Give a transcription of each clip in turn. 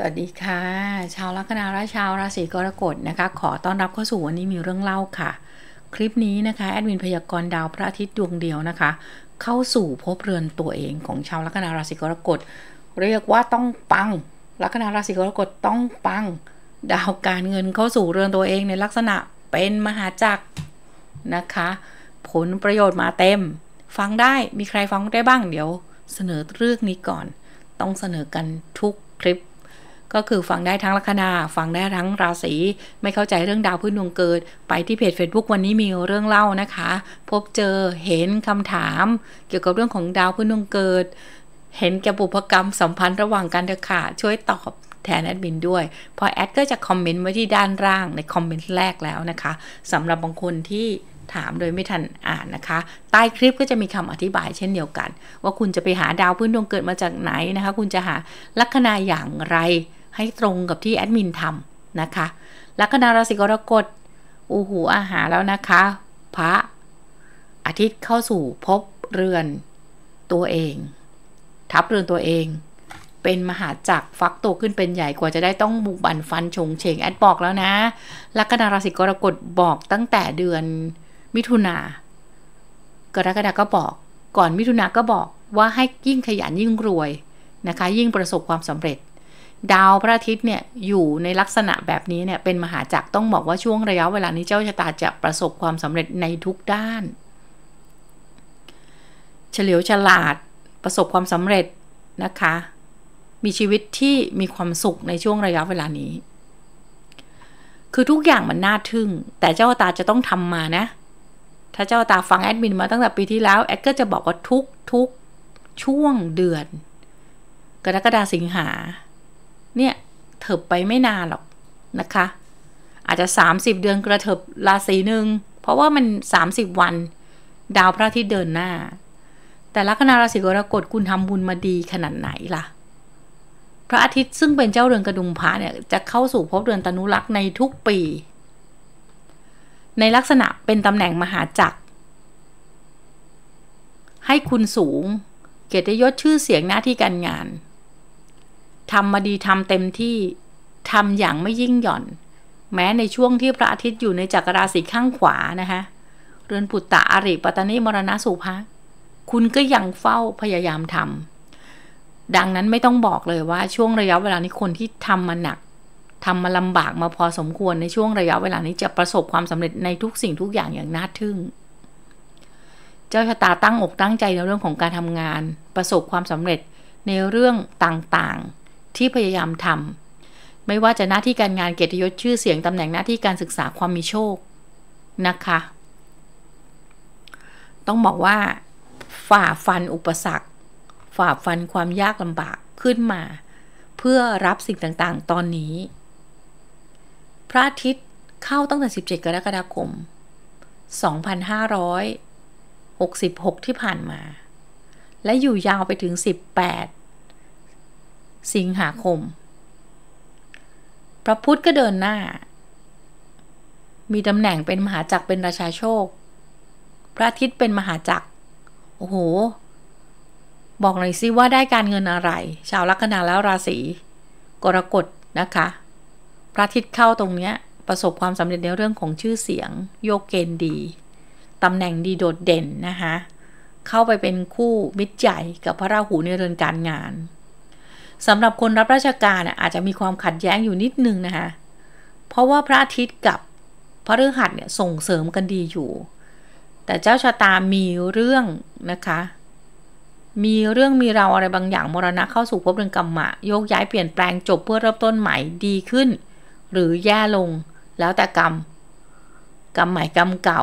สวัสดีค่ะชาวลัคนาและชาวราศีกรกฎนะคะขอต้อนรับเข้าสู่วันนี้มีเรื่องเล่าค่ะ คลิปนี้นะคะแอดมินพยากรณ์ดาวพระอาทิตย์ดวงเดียวนะคะเข้าสู่พบเรือนตัวเองของชาวลัคนาราศีกรกฎ เรียกว่าต้องปังลัคนาราศีกรกฎต้องปัง ดาวการเงินเข้าสู่เรือนตัวเองในลักษณะเป็นมหาจักรนะคะ ผลประโยชน์มาเต็ม ฟังได้มีใครฟังได้บ้างเดี๋ยวเสนอเรื่องนี้ก่อน ต้องเสนอกันทุกคลิปก็คือฟังได้ทั้งลัคนา ฟังได้ทั้งราศี ไม่เข้าใจเรื่องดาวพื้นดวงเกิด ไปที่เพจ Facebook วันนี้มีเรื่องเล่านะคะ พบเจอเห็นคำถามเกี่ยวกับเรื่องของดาวพื้นดวงเกิด เห็นแกบุพกรรมสัมพันธ์ระหว่างกันเถอะค่ะ ช่วยตอบแทนแอดมินด้วย พอแอดก็จะคอมเมนต์ไว้ที่ด้านล่างในคอมเมนต์แรกแล้วนะคะ สำหรับบางคนที่ถามโดยไม่ทันอ่านนะคะ ใต้คลิปก็จะมีคำอธิบายเช่นเดียวกัน ว่าคุณจะไปหาดาวพื้นดวงเกิดมาจากไหนนะคะ คุณจะหาลัคนาอย่างไรให้ตรงกับที่แอดมินทำนะคะลัคนาราศีกรกฎอูหูอาหารแล้วนะคะพระอาทิตย์เข้าสู่พบเรือนตัวเอง ทับเรือนตัวเอง เป็นมหาจักรฟักโตขึ้นเป็นใหญ่กว่าจะได้ต้องบุกบันฟันชงเชงแอดบอกแล้วนะลัคนาราศีกรกฎบอกตั้งแต่เดือนมิถุนากรกฎาก็บอกก่อนมิถุนาก็บอกว่าให้ยิ่งขยันยิ่งรวยนะคะยิ่งประสบความสำเร็จดาวพระอาทิตย์เนี่ยอยู่ในลักษณะแบบนี้เนี่ยเป็น มหาจักรต้องบอกว่าช่วงระยะเวลานี้เจ้าชะตาจะประสบความสำเร็จในทุกด้าน เฉลียวฉลาดประสบความสำเร็จนะคะ มีชีวิตที่มีความสุขในช่วงระยะเวลานี้ คือทุกอย่างมันน่าทึ่ง แต่เจ้าตาจะต้องทำมานะ ถ้าเจ้าตาฟังแอดมินมาตั้งแต่ปีที่แล้วแอดก็จะบอกว่าทุกทุกช่วงเดือน กรกฎาสิงหาเนี่ยเถิบไปไม่นานหรอกนะคะ อาจจะ 30 เดือนกระเถิบราศีหนึ่งเพราะว่ามัน 30 วันดาวพระอาทิตย์เดินหน้า แต่ลัคนาราศีกรกฎคุณทำบุญมาดีขนาดไหนล่ะ พระอาทิตย์ซึ่งเป็นเจ้าเรือนกระดุมพระเนี่ย จะเข้าสู่ภพเรือนตนุรักษ์ในทุกปี ในลักษณะเป็นตำแหน่งมหาจักร ให้คุณสูงเกียรติยศชื่อเสียงหน้าที่การงานทำมาดีทำเต็มที่ทำอย่างไม่ยิ่งหย่อน แม้ในช่วงที่พระอาทิตย์อยู่ในจักรราศีข้างขวานะคะเรือนปุตตะอริปตนิมรณะสุภะคุณก็ยังเฝ้าพยายามทำดังนั้นไม่ต้องบอกเลยว่าช่วงระยะเวลา นี้คนที่ทำมาหนักทำมาลำบากมาพอสมควรในช่วงระยะเวลานี้จะประสบความสำเร็จในทุกสิ่งทุกอย่างอย่างน่าทึ่ง เจ้าชะตาตั้งอกตั้งใจในเรื่องของการทำงาน ประสบความสำเร็จในเรื่องต่างที่พยายามทำไม่ว่าจะหน้าที่การงานเกียรติยศชื่อเสียงตำแหน่งหน้าที่การศึกษาความมีโชคนะคะ ต้องบอกว่า ฝ่าฟันอุปสรรคฝ่าฟันความยากลำบากขึ้นมา เพื่อรับสิ่งต่างๆ ตอนนี้ พระอาทิตย์เข้าตั้งแต่ 17 กรกฎาคม 2566 ที่ผ่านมา และอยู่ยาวไปถึง 18สิงหาคม พระพุทธก็เดินหน้า มีตำแหน่งเป็นมหาจักรเป็นราชาโชค พระอาทิตย์เป็นมหาจักร โอ้โห บอกหน่อยสิว่าได้การเงินอะไร ชาวลัคนาแล้วราศีกรกฎนะคะ พระอาทิตย์เข้าตรงเนี้ย ประสบความสำเร็จในเรื่องของชื่อเสียง โยกเกณฑ์ดี ตำแหน่งดีโดดเด่นนะคะ เข้าไปเป็นคู่มิตรใหญ่กับพระราหูในเรือนการงานสำหรับคนรับราชการอาจจะมีความขัดแย้งอยู่นิดนึงนะคะ เพราะว่าพระอาทิตย์กับพระฤหัสเนี่ยส่งเสริมกันดีอยู่ แต่เจ้าชะตามีเรื่องนะคะ มีเรื่องมีราวอะไรบางอย่างมรณะเข้าสู่ภพเรืองกรรมะโยกย้ายเปลี่ยนแปลงจบเพื่อเริ่มต้นใหม่ดีขึ้น หรือแย่ลงแล้วแต่กรรมกรรมใหม่กรรมเก่า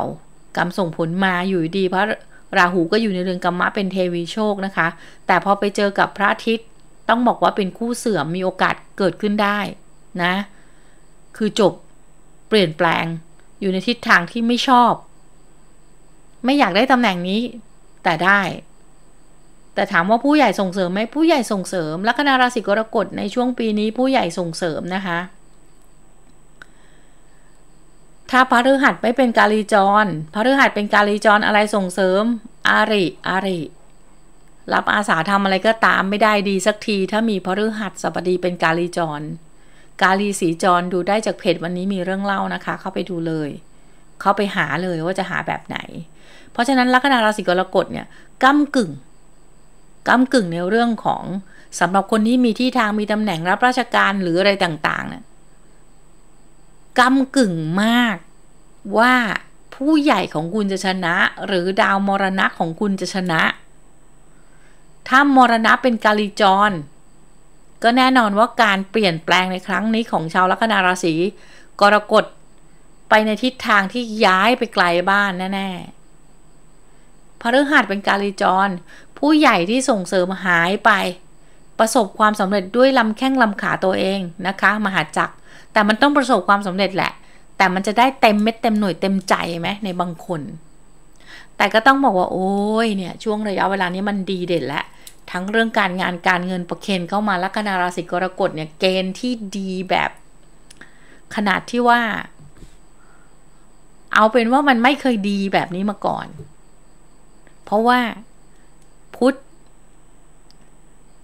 กรรมส่งผลมาอยู่ดีพระราหูก็อยู่ในเรือนกรรมะเป็นเทวีโชคนะคะแต่พอไปเจอกับพระอาทิตย์ต้องบอกว่าเป็นคู่เสื่อมมีโอกาสเกิดขึ้นได้นะคือจบเปลี่ยนแปลงอยู่ในทิศทางที่ไม่ชอบ ไม่อยากได้ตำแหน่งนี้แต่ได้ แต่ถามว่าผู้ใหญ่ส่งเสริมไหมผู้ใหญ่ส่งเสริมลัคนาราศีกรกฎในช่วงปีนี้ผู้ใหญ่ส่งเสริมนะคะถ้าพระฤหัสไม่เป็นกาลีจรพระฤหัสเป็นกาลีจรอะไรส่งเสริมอาริอาริรับอาสาทำอะไรก็ตามไม่ได้ดีสักที ถ้ามีพฤหัสบดีเป็นกาลีจร กาลีสีจรดูได้จากเพจวันนี้มีเรื่องเล่านะคะเข้าไปดูเลย เข้าไปหาเลยว่าจะหาแบบไหน เพราะฉะนั้นลัคนาราศีกรกฎเนี่ยก้ากึ่งก้ากึ่งในเรื่องของสำหรับคนที่มีที่ทางมีตำแหน่งรับราชการหรืออะไรต่างๆเนี่ยก้กึ่งมากว่าผู้ใหญ่ของคุณจะชนะ หรือดาวมรณะของคุณจะชนะถ้ามรณะเป็นกาลีจร ก็แน่นอนว่าการเปลี่ยนแปลงในครั้งนี้ของชาวลัคนาราศีกรกฎไปในทิศทางที่ย้ายไปไกลบ้าน แน่ๆ พระฤหัสเป็นกาลีจร ผู้ใหญ่ที่ส่งเสริมหายไป ประสบความสำเร็จด้วยลำแข้งลำขาตัวเองนะคะ มหาจักรแต่มันต้องประสบความสำเร็จแหละ แต่มันจะได้เต็มเม็ดเต็มหน่วยเต็มใจไหมในบางคน แต่ก็ต้องบอกว่าโอ้ยเนี่ยช่วงระยะเวลานี้มันดีเด่นแล้วทั้งเรื่องการงานการเงินประเคนเข้ามาลัคนาราศีกรกฎเนี่ยเกณฑ์ที่ดีแบบ ขนาดที่ว่า เอาเป็นว่ามันไม่เคยดีแบบนี้มาก่อน เพราะว่า พุทธ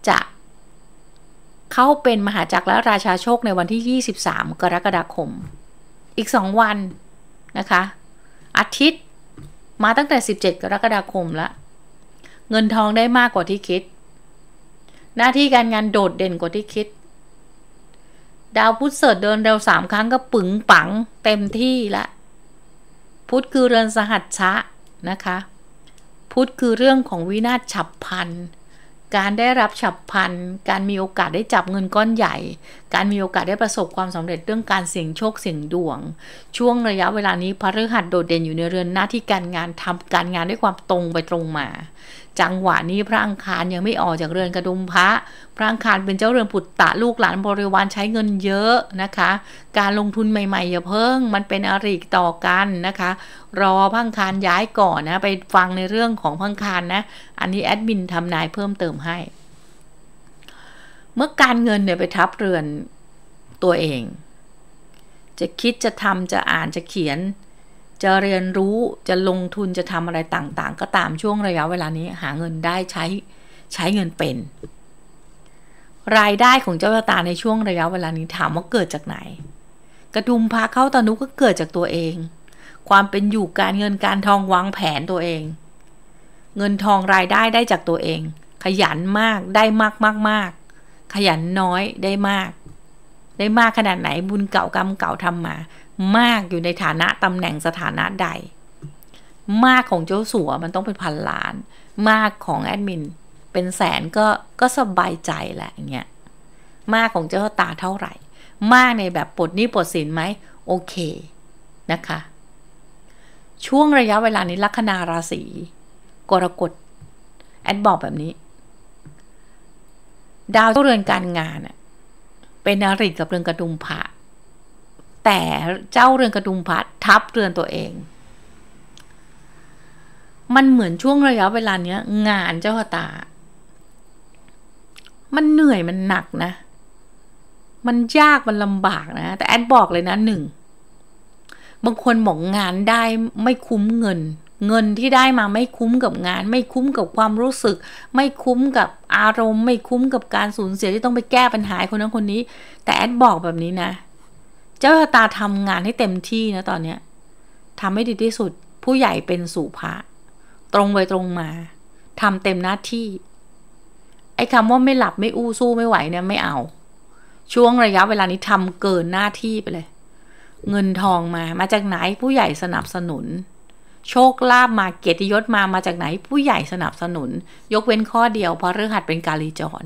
จะเข้าเป็นมหาจักรและราชาโชคในวันที่ 23 กรกฎาคม อีก2วันนะคะ อาทิตย์มาตั้งแต่ 17 กรกฎาคมแล้วเงินทองได้มากกว่าที่คิด หน้าที่การงานโดดเด่นกว่าที่คิด ดาวพุธเสดเดินเร็วสามครั้งก็ปึงปังเต็มที่ ละ พุธคือเรือนสหัสชะนะคะ พุธคือเรื่องของวินาศฉับพันการได้รับฉับพันการมีโอกาสได้จับเงินก้อนใหญ่การมีโอกาสได้ประสบความสำเร็จเรื่องการเสี่ยงโชคเสี่ยงดวง ช่วงระยะเวลานี้พระฤหัสโดดเด่นอยู่ในเรือนหน้าที่การงานทำการงานด้วยความตรงไปตรงมา จังหวะนี้พระอังคารยังไม่ออกจากเรือนกระดุมพระ พระอังคารเป็นเจ้าเรือนปุตตะลูกหลานบริวารใช้เงินเยอะนะคะ การลงทุนใหม่ๆอย่าเพิ่งมันเป็นอริต่อกันนะคะ รอพังคารย้ายก่อนนะไปฟังในเรื่องของพังคารนะอันนี้แอดมินทำนายเพิ่มเติมให้เมื่อการเงินเนี่ยไปทับเรือนตัวเอง จะคิดจะทำจะอ่านจะเขียน จะเรียนรู้จะลงทุนจะทำอะไรต่างๆ ก็ตามช่วงระยะเวลานี้หาเงินได้ใช้ใช้เงินเป็น รายได้ของเจ้าชะตาในช่วงระยะเวลานี้ถามว่าเกิดจากไหน กระดุมพาเข้าตานุก็เกิดจากตัวเอง ความเป็นอยู่การเงินการทองวางแผนตัวเอง เงินทองรายได้ได้จากตัวเอง ขยันมากได้มากมากมากขยันน้อยได้มาก ได้มากขนาดไหนบุญเก่ากรรมเก่าทำมา มากอยู่ในฐานะตำแหน่งสถานะใด มากของเจ้าสัวมันต้องเป็นพันล้าน มากของแอดมินเป็นแสนก็ก็สบายใจแหละอย่างเงี้ย มากของเจ้าตาเท่าไหร่ มากในแบบปลดนี้ปลดสินไหมโอเคนะคะ ช่วงระยะเวลานี้ลัคนาราศี กรกฎแอดบอกแบบนี้ดาวเจ้าเรือนการงานเป็นอริกับเรือนกระดุมผะแต่เจ้าเรือนกระดุมผะทับเรือนตัวเอง มันเหมือนช่วงระยะเวลาเนี้ย งานเจ้าตา มันเหนื่อยมันหนักนะ มันยากมันลำบากนะ แต่แอดบอกเลยนะหนึ่ง บางคนหมองงานได้ไม่คุ้มเงินเงินที่ได้มาไม่คุ้มกับงาน ไม่คุ้มกับความรู้สึก ไม่คุ้มกับอารมณ์ไม่คุ้มกับการสูญเสียที่ต้องไปแก้ปัญหาคนนั้นคนนี้ แต่แอดบอกแบบนี้นะ เจ้าชะตาทำงานให้เต็มที่นะ ตอนเนี้ยทำให้ดีที่สุดผู้ใหญ่เป็นสุภาตรงไปตรงมาทำเต็มหน้าที่ ไอ้คำว่าไม่หลับไม่อู้สู้ไม่ไหวเนี่ยไม่เอา ช่วงระยะเวลานี้ทำเกินหน้าที่ไปเลย เงินทองมามาจากไหนผู้ใหญ่สนับสนุนโชคลาภมาเกียรติยศมามาจากไหนผู้ใหญ่สนับสนุน ยกเว้นข้อเดียวเพราะเรื่องหัดเป็นกาลีจร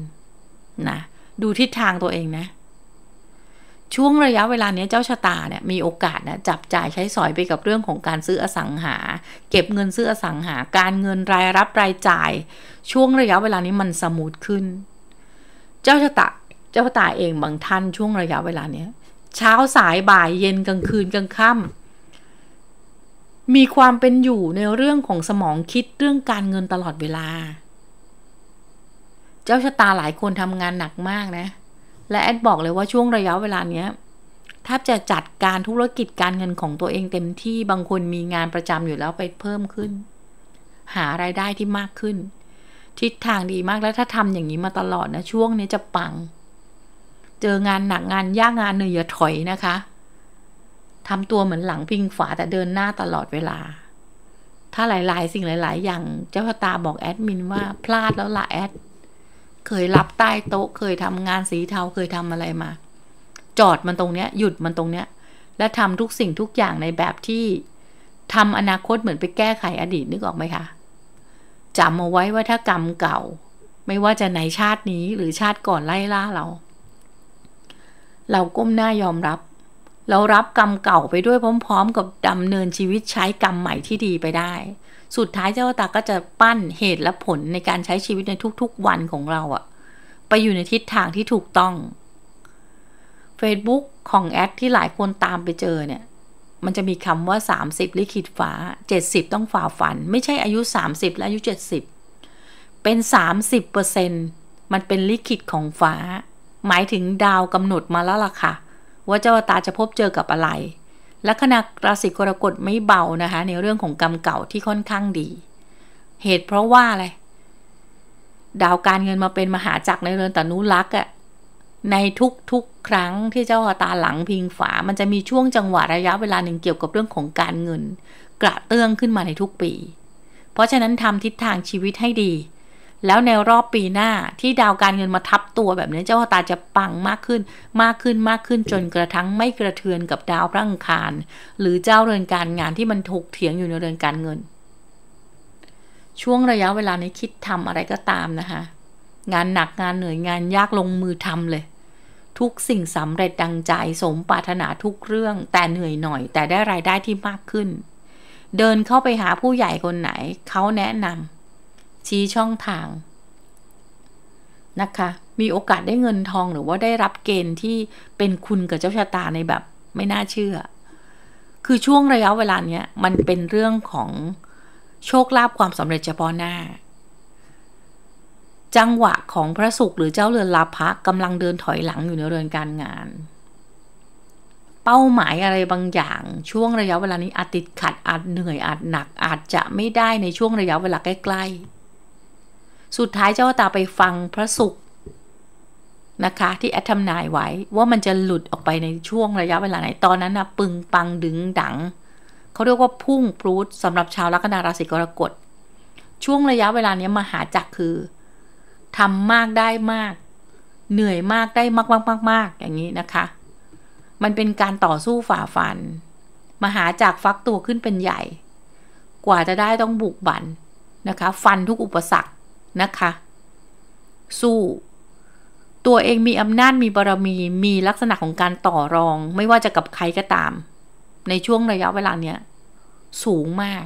นะดูทิศทางตัวเองนะ ช่วงระยะเวลานี้เจ้าชะตาเนี่ย มีโอกาสนะจับจ่ายใช้สอยไปกับเรื่องของการซื้ออสังหา เก็บเงินซื้ออสังหา การเงินรายรับรายจ่าย ช่วงระยะเวลานี้มันสมูทขึ้น เจ้าชะตาเจ้าชะตาเองบางท่านช่วงระยะเวลาเนี้ยเช้าสายบ่ายเย็นกลางคืนกลางค่ำมีความเป็นอยู่ในเรื่องของสมองคิดเรื่องการเงินตลอดเวลา เจ้าชะตาหลายคนทำงานหนักมากนะ และแอดบอกเลยว่าช่วงระยะเวลาเนี้ยแทบจะจัดการธุรกิจการเงินของตัวเองเต็มที่ บางคนมีงานประจำอยู่แล้วไปเพิ่มขึ้น หารายได้ที่มากขึ้น ทิศทางดีมากแล้วถ้าทำอย่างนี้มาตลอดนะ ช่วงนี้จะปัง เจองานหนักงานยากงานเหนื่อยอย่าถอยนะคะทำตัวเหมือนหลังพิงฝาแต่เดินหน้าตลอดเวลา ถ้าหลายๆ สิ่งหลายๆ อย่างเจ้าตาบอกแอดมินว่าพลาดแล้วละแอด เคยรับใต้โต๊ะ เคยทำงานสีเทาเคยทำอะไรมา จอดมันตรงเนี้ย หยุดมันตรงเนี้ย และทำทุกสิ่งทุกอย่างในแบบที่ทำอนาคตเหมือนไปแก้ไขอดีต นึกออกไหมคะจำเอาไว้ว่าถ้ากรรมเก่า ไม่ว่าจะไหนชาตินี้หรือชาติก่อนไล่ล่าเรา เราก้มหน้ายอมรับเรารับกรรมเก่าไปด้วยพร้อมๆ กับดำเนินชีวิตใช้กรรมใหม่ที่ดีไปได้ สุดท้ายเจ้าตาก็จะปั้นเหตุและผลในการใช้ชีวิตในทุกๆวันของเราอะ ไปอยู่ในทิศทางที่ถูกต้อง Facebook ของแอดที่หลายคนตามไปเจอเนี่ย มันจะมีคำว่า 30 ลิขิตฟ้า 70 ต้องฝ่าฝัน ไม่ใช่อายุ 30 และอายุ 70 เป็น 30%มันเป็นลิขิตของฟ้า หมายถึงดาวกำหนดมาแล้วล่ะค่ะว่าเจ้าตาจะพบเจอกับอะไรลัคนาราศีกรกฎไม่เบานะคะในเรื่องของกรรมเก่าที่ค่อนข้างดี เหตุเพราะว่าอะไร ดาวการเงินมาเป็นมหาจักรในเรือนตนุลักษ์อะในทุกๆครั้งที่เจ้าตาหลังพิงฝา มันจะมีช่วงจังหวะระยะเวลาหนึ่งเกี่ยวกับเรื่องของการเงิน กระเตื้องขึ้นมาในทุกปี เพราะฉะนั้นทำทิศทางชีวิตให้ดีแล้วในรอบปีหน้าที่ดาวการเงินมาทับตัวแบบนี้ เจ้าตาจะปังมากขึ้น มากขึ้นมากขึ้นจนกระทั่งไม่กระเทือนกับดาวพระอังคาร หรือเจ้าเรือนการงานที่มันถกเถียงอยู่ในเรือนการเงิน ช่วงระยะเวลานี้คิดทำอะไรก็ตามนะคะงานหนักงานเหนื่อย งานยากลงมือทำเลย ทุกสิ่งสำเร็จดังใจ สมปรารถนาทุกเรื่องแต่เหนื่อยหน่อย แต่ได้รายได้ที่มากขึ้น เดินเข้าไปหาผู้ใหญ่คนไหนเขาแนะนำชี้ช่องทาง นะคะ มีโอกาสได้เงินทองหรือว่าได้รับเกณฑ์ที่เป็นคุณ กับ เจ้าชะตา ในแบบ ไม่น่าเชื่อ คือช่วงระยะเวลาเนี้ยมันเป็นเรื่องของ โชค ลาภความสำเร็จเฉพาะหน้า จังหวะของ พระศุกร์ หรือเจ้า เรือนลาภะกำลังเดินถอยหลังอยู่ในเรือนการงาน เป้าหมายอะไรบางอย่างช่วงระยะเวลานี้อาจติดขัดอาจเหนื่อยอาจหนักอาจจะไม่ได้ในช่วงระยะเวลาใกล้ ๆสุดท้ายเจ้าตาไปฟังพระสุขนะคะที่แอดทำนายไว้ว่ามันจะหลุดออกไปในช่วงระยะเวลาไหนตอนนั้นนะปึงปังดึง ดังเขาเรียกว่าพุ่งพรูดสำหรับชาวลัคนาราศีกรกฎ ช่วงระยะเวลานี้มหาจักคือทำมากได้มาก เหนื่อยมากได้ มากมากมากมากอย่างนี้นะคะ มันเป็นการต่อสู้ฝ่าฟันมหาจักฟักตัวขึ้นเป็นใหญ่ กว่าจะได้ต้องบุกบันนะคะฟันทุกอุปสรรคนะคะ สู้ตัวเองมีอำนาจมีบารมีมีลักษณะของการต่อรองไม่ว่าจะกับใครก็ตาม ในช่วงระยะเวลาเนี้ยสูงมาก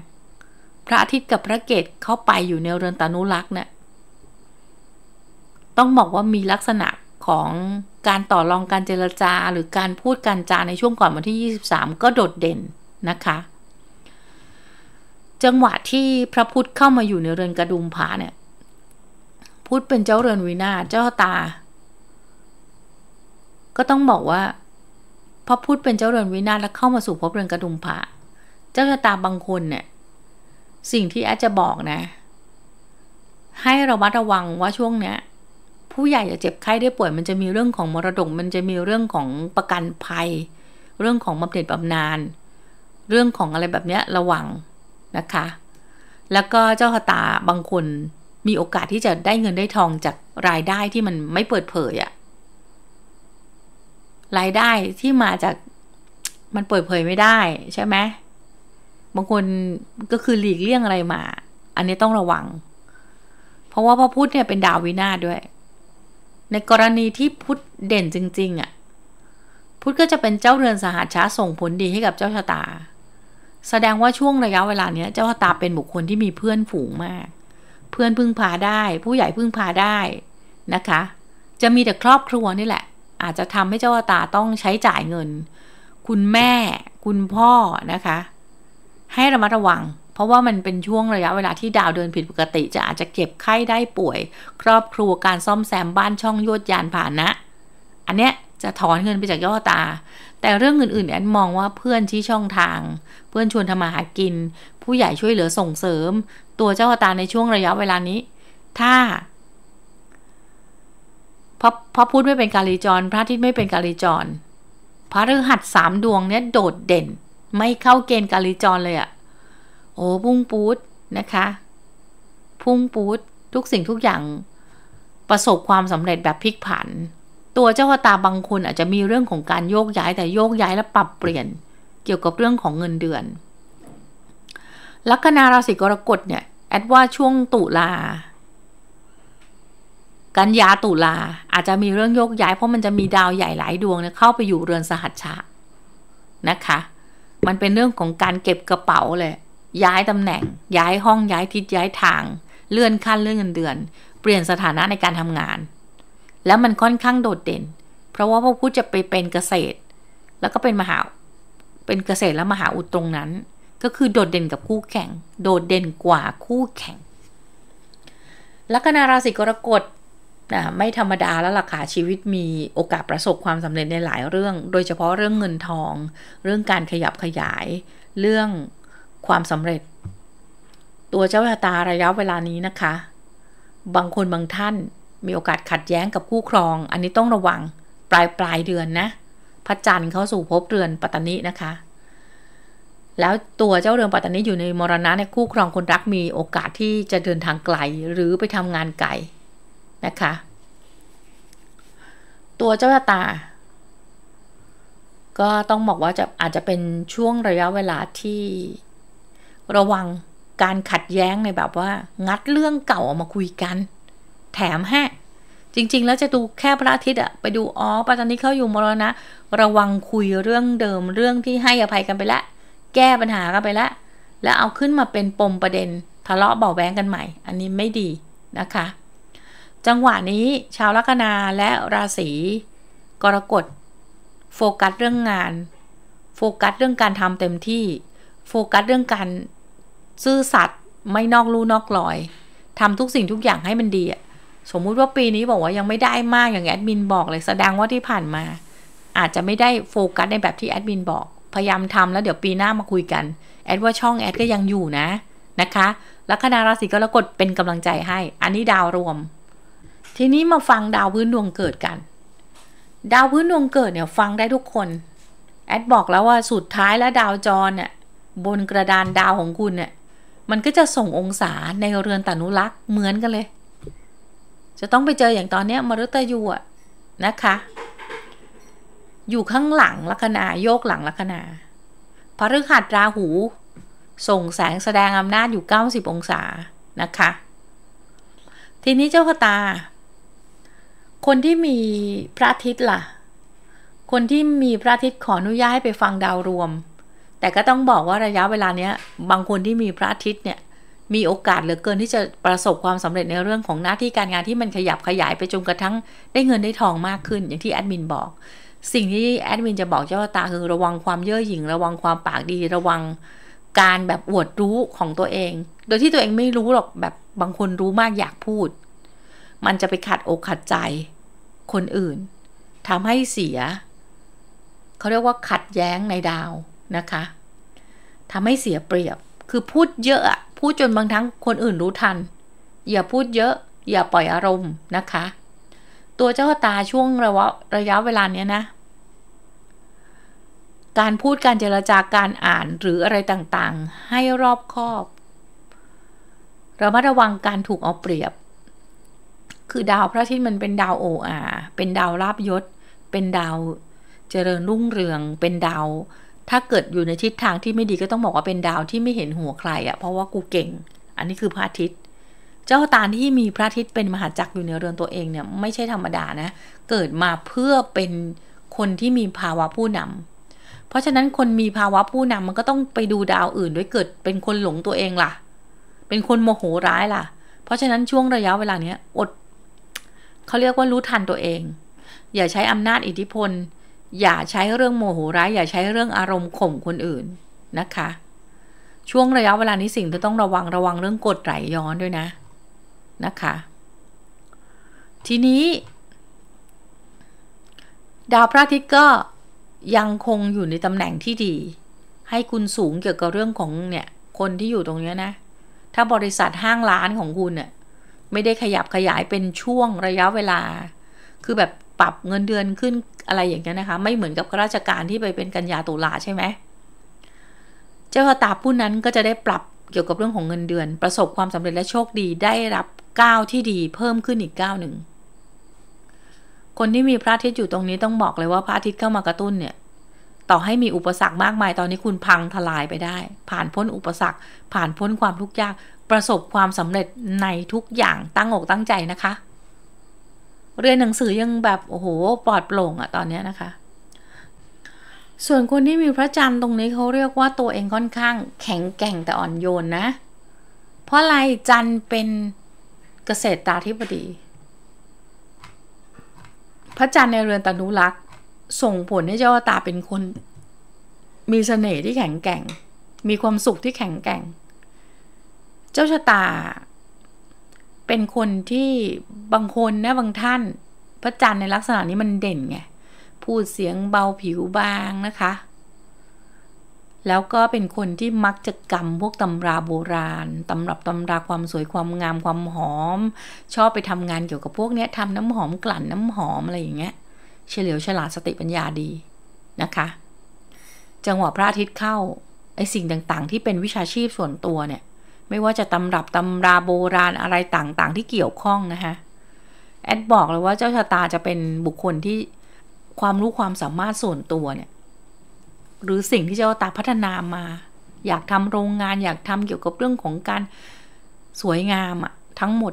พระอาทิตย์กับพระเกตเข้าไปอยู่ในเรือนตานุรักษ์เนะี่ยต้องบอกว่ามีลักษณะของการต่อรองการเจรจาหรือการพูดการจาในช่วงก่อนวันที่23 ก็โดดเด่นนะคะจังหวะที่พระพุทธเข้ามาอยู่ในเรือนกระดุมผาเนี่ยพุธเป็นเจ้าเรือนวินาศ เจ้าตา ก็ต้องบอกว่าพอพุธเป็นเจ้าเรือนวินาศแล้วเข้ามาสู่พบเรือนกระดุมผะเจ้าชะตาบางคนเนี่ยสิ่งที่อาจจะบอกนะ ให้ระมัดระวังว่าช่วงเนี้ยผู้ใหญ่จะเจ็บไข้ได้ป่วยมันจะมีเรื่องของมรดก มันจะมีเรื่องของประกันภัย เรื่องของบำเหน็จบำนาญเรื่องของอะไรแบบเนี้ยระวังนะคะ แล้วก็เจ้าชะตาบางคนมีโอกาสที่จะได้เงินได้ทองจากรายได้ที่มันไม่เปิดเผยอะ รายได้ที่มา จาก มันเปิด เผยไม่ได้ ใช่ไหมบางคนก็คือหลีกเลี่ยงอะไรมา อันนี้ต้องระวัง เพราะว่าพระพุทธ เนี่ยเป็นดาววินาด้วย ในกรณีที่พุทธเด่นจริง ๆอะ่ะพุทธก็จะเป็นเจ้าเรือนสหัสช้าส่งผลดีให้กับเจ้าชะตา แสดงว่าช่วงระยะเวลาเนี้ย เจ้าชะตาเป็นบุคคลที่มีเพื่อนฝูงมากเพื่อนพึ่งพาได้ ผู้ใหญ่พึ่งพาได้นะคะ จะมีแต่ครอบครัวนี่แหละ อาจจะทำให้เจ้าตาต้องใช้จ่ายเงิน คุณแม่คุณพ่อนะคะ ให้ระมัดระวัง เพราะว่ามันเป็นช่วงระยะเวลาที่ดาวเดินผิดปกติจะอาจจะเก็บไข้ได้ป่วยครอบครัวการซ่อมแซมบ้านช่องยวดยานผ่านนะ อันเนี้ยจะถอนเงินไปจากย่อตา แต่เรื่อง อื่นๆแอนมองว่าเพื่อนชี้ช่องทาง เพื่อนชวนทำมาหากิน ผู้ใหญ่ช่วยเหลือส่งเสริม ตัวเจ้าตาในช่วงระยะเวลานี้ ถ้าพระพระพุธไม่เป็นกาลีจรพระอาทิตย์ไม่เป็นกาลีจรพระฤหัสสามดวงเนี้ยโดดเด่น ไม่เข้าเกณฑ์กาลีจรเลยอะโอ้พุ่งปูดนะคะ พุ่งปูดทุกสิ่งทุกอย่างประสบความสำเร็จแบบพลิกผันตัวเจ้าวตาบางคนอาจจะมีเรื่องของการโยกย้ายแต่โยกย้ายและปรับเปลี่ยน เกี่ยวกับเรื่องของเงินเดือน ลัคนาราศีกรกฎเนี่ยแอดว่าช่วงตุลากันยาตุลาอาจจะมีเรื่องโยกย้ายเพราะมันจะมีดาวใหญ่หลายดวงเนี่ยเข้าไปอยู่เรือนสหัชชะนะคะ มันเป็นเรื่องของการเก็บกระเป๋าเลยย้ายตำแหน่ง ย้ายห้องย้ายทิศย้ายทาง เลื่อนขั้นเลื่อนเงินเดือนเปลี่ยนสถานะในการทำงานแล้วมันค่อนข้างโดดเด่น เพราะว่าพระพุทธจะไปเป็นเกษตร แล้วก็เป็นมหาเป็นเกษตรและมหาอุตรงนั้น ก็คือโดดเด่นกับคู่แข่ง โดดเด่นกว่าคู่แข่งลัคนาราศีกรกฎนะไม่ธรรมดาแล้วล่ะค่ะชีวิตมีโอกาสประสบความสำเร็จในหลายเรื่อง โดยเฉพาะเรื่องเงินทอง เรื่องการขยับขยาย เรื่องความสำเร็จ ตัวเจ้าชะตาระยะเวลานี้นะคะ บางคนบางท่านมีโอกาสขัดแย้งกับคู่ครอง อันนี้ต้องระวังปลายปลายเดือนนะพระจันทร์เข้าสู่ภพเรือนปัตตนินะคะ แล้วตัวเจ้าเรือนปัตตนิอยู่ในมรณะในคู่ครองคนรักมีโอกาสที่จะเดินทางไกลหรือไปทำงานไกลนะคะ ตัวเจ้าตา ก็ต้องบอกว่าจะอาจจะเป็นช่วงระยะเวลาที่ระวังการขัดแย้งในแบบว่า งัดเรื่องเก่าออกมาคุยกันแถมแห้จริงๆแล้ว จะดูแค่พระอาทิตย์อะไปดู อ๋อปัตบันีเขาอยู่มรณะ ระวังคุยเรื่องเดิมเรื่องที่ให้อภัยกันไปละ แก้ปัญหากันไปละ แล้ว เอาขึ้นมาเป็นปมประเด็น ทะเลาะเบาแวงกันใหม่ อันนี้ไม่ดีนะคะ จังหวะนี้ชาวลัคนาและราศีกรกฎโฟกัสเรื่องงาน โฟกัส เรื่องการทำเต็มที่ โฟกัสเรื่องการซื่อสัตย์ไม่นอกลู่นอกลอยทำทุกสิ่งทุกอย่างให้มันดีอะสมมุติว่าปีนี้บอกว่ายังไม่ได้มากอย่างแอดมินบอกเลยแสดงว่าที่ผ่านมา อาจจะไม่ได้โฟกัสในแบบที่แอดมินบอก พยายามทำแล้วเดี๋ยวปีหน้ามาคุยกันแอดว่าช่องแอดก็ยังอยู่นะ นะคะลัคนาราศีก็รกดเป็นกำลังใจให้ อันนี้ดาวรวม ทีนี้มาฟังดาวพื้นดวงเกิดกัน ดาวพื้นดวงเกิดเนี่ยฟังได้ทุกคนแอดบอกแล้วว่าสุดท้ายแล้วดาวจรเนี่ยบนกระดานดาวของคุณเนี่ยมันก็จะส่งองศาในเรือนตานุรักษ์เหมือนกันเลยจะต้องไปเจออย่างตอนนี้มรุตยูอะนะคะ อยู่ข้างหลังลัคนาโยกหลังลัคนาพฤหัสราหู ส่งแสงแสดงอำนาจอยู่ 90 องศานะคะ ทีนี้เจ้าพตา คนที่มีพระอาทิตย์ล่ะ คนที่มีพระอาทิตย์ขออนุญาตให้ไปฟังดาวรวม แต่ก็ต้องบอกว่าระยะเวลาเนี้ยบางคนที่มีพระอาทิตย์เนี่ยมีโอกาสเหลือเกินที่จะประสบความสำเร็จในเรื่องของหน้าที่การงานที่มันขยับขยายไปจนกระทั่งได้เงินได้ทองมากขึ้น อย่างที่แอดมินบอก สิ่งที่แอดมินจะบอกเจ้าตาคือระวังความเย่อหยิ่งระวังความปากดี ระวังการแบบอวดรู้ของตัวเอง โดยที่ตัวเองไม่รู้หรอกแบบบางคนรู้มากอยากพูด มันจะไปขัดอกขัดใจคนอื่นทำให้เสียเขาเรียกว่าขัดแย้งในดาวนะคะทำให้เสียเปรียบคือพูดเยอะพูดจนบางทั้งคนอื่นรู้ทันอย่าพูดเยอะอย่าปล่อยอารมณ์นะคะ ตัวเจ้าตาช่วงระวะระยะเวลาเนี้ยนะการพูดการเจรจาการอ่านหรืออะไรต่างๆให้รอบคอบเระมัดระวังการถูกเอาเปรียบ คือดาวพระอาทิตย์มันเป็นดาวโออาเป็นดาวราบยศ เป็นดาวเจริญรุ่งเรืองเป็นดาวถ้าเกิดอยู่ในทิศทางที่ไม่ดีก็ต้องบอกว่าเป็นดาวที่ไม่เห็นหัวใครอะ่ะ เพราะว่ากูเก่ง อันนี้คือพระอาทิตย์ เจ้าตาลที่มีพระอาทิตย์เป็นมหาจักรอยู่ในเรือนตัวเองเนี่ยไม่ใช่ธรรมดานะ เกิดมาเพื่อเป็นคนที่มีภาวะผู้นำ เพราะฉะนั้นคนมีภาวะผู้นำมันก็ต้องไปดูดาวอื่นด้วยเกิดเป็นคนหลงตัวเองล่ะ เป็นคนโมโหร้ายล่ะ เพราะฉะนั้นช่วงระยะเวลาเนี้ยอดเขาเรียกว่ารู้ทันตัวเอง อย่าใช้อำนาจอิทธิพลอย่าใช้เรื่องโมโหร้ายอย่าใช้เรื่องอารมณ์ข่ม คนอื่น นะคะ ช่วงระยะเวลานี้สิ่งที่ต้องระวังระวังเรื่องกดไหลย้อนด้วยนะ นะคะ ทีนี้ ดาวพระอาทิตย์ก็ยังคงอยู่ในตำแหน่งที่ดี ให้คุณสูงเกี่ยวกับเรื่องของเนี่ยคนที่อยู่ตรงนี้นะ ถ้าบริษัทห้างร้านของคุณเนี่ยไม่ได้ขยับขยายเป็นช่วงระยะเวลา คือแบบปรับเงินเดือนขึ้นอะไรอย่างเงี้ยนะคะไม่เหมือนกับข้าราชการที่ไปเป็นกันยาตุลาใช่ไหมเจ้าะตาผู้นั้นก็จะได้ปรับเกี่ยวกับเรื่องของเงินเดือน ประสบความสำเร็จและโชคดีได้รับก้าวที่ดีเพิ่มขึ้นอีกก้าวหนึ่งคนที่มีพระอาทิตย์อยู่ตรงนี้ต้องบอกเลยว่าพระอาทิตย์เข้ามากระตุ้นเนี่ยต่อให้มีอุปสรรคมากมายตอนนี้คุณพังทลายไปได้ ผ่านพ้นอุปสรรค ผ่านพ้นความทุกข์ยากประสบความสำเร็จในทุกอย่างตั้งอกตั้งใจนะคะเรียนหนังสือยังแบบโอ้โหปลอดโปร่งอะตอนนี้นะคะ ส่วนคนที่มีพระจันทร์ตรงนี้เขาเรียกว่าตัวเองค่อนข้างแข็งแกร่งแต่อ่อนโยนนะ เพราะอะไรจันทร์เป็นเกษตรตาธิบดี พระจันทร์ในเรือนตนุรักษ์ส่งผลให้เจ้าตาเป็นคนมีเสน่ห์ที่แข็งแกร่ง มีความสุขที่แข็งแกร่ง เจ้าชะตาเป็นคนที่บางคนนะบางท่านพระจันทร์ในลักษณะนี้มันเด่นไงพูดเสียงเบาผิวบางนะคะ แล้วก็เป็นคนที่มักจะกำพวกตำราโบราณตำรับตำราความสวยความงามความหอม ชอบไปทำงานเกี่ยวกับพวกนี้ทำน้ำหอมกลั่นน้ำหอมอะไรอย่างเงี้ยเฉลียวฉลาดสติปัญญาดีนะคะ จังหวะพระอาทิตย์เข้าไอสิ่งต่างๆ ที่เป็นวิชาชีพส่วนตัวเนี่ยไม่ว่าจะตำรับตำราโบราณอะไรต่างๆ ที่เกี่ยวข้องนะคะแอดบอกเลยว่าเจ้าชะตาจะเป็นบุคคลที่ความรู้ความสามารถส่วนตัวเนี่ย หรือสิ่งที่เจ้าตาพัฒนามา อยากทำโรงงานอยากทำเกี่ยวกับเรื่องของการสวยงามอะทั้งหมด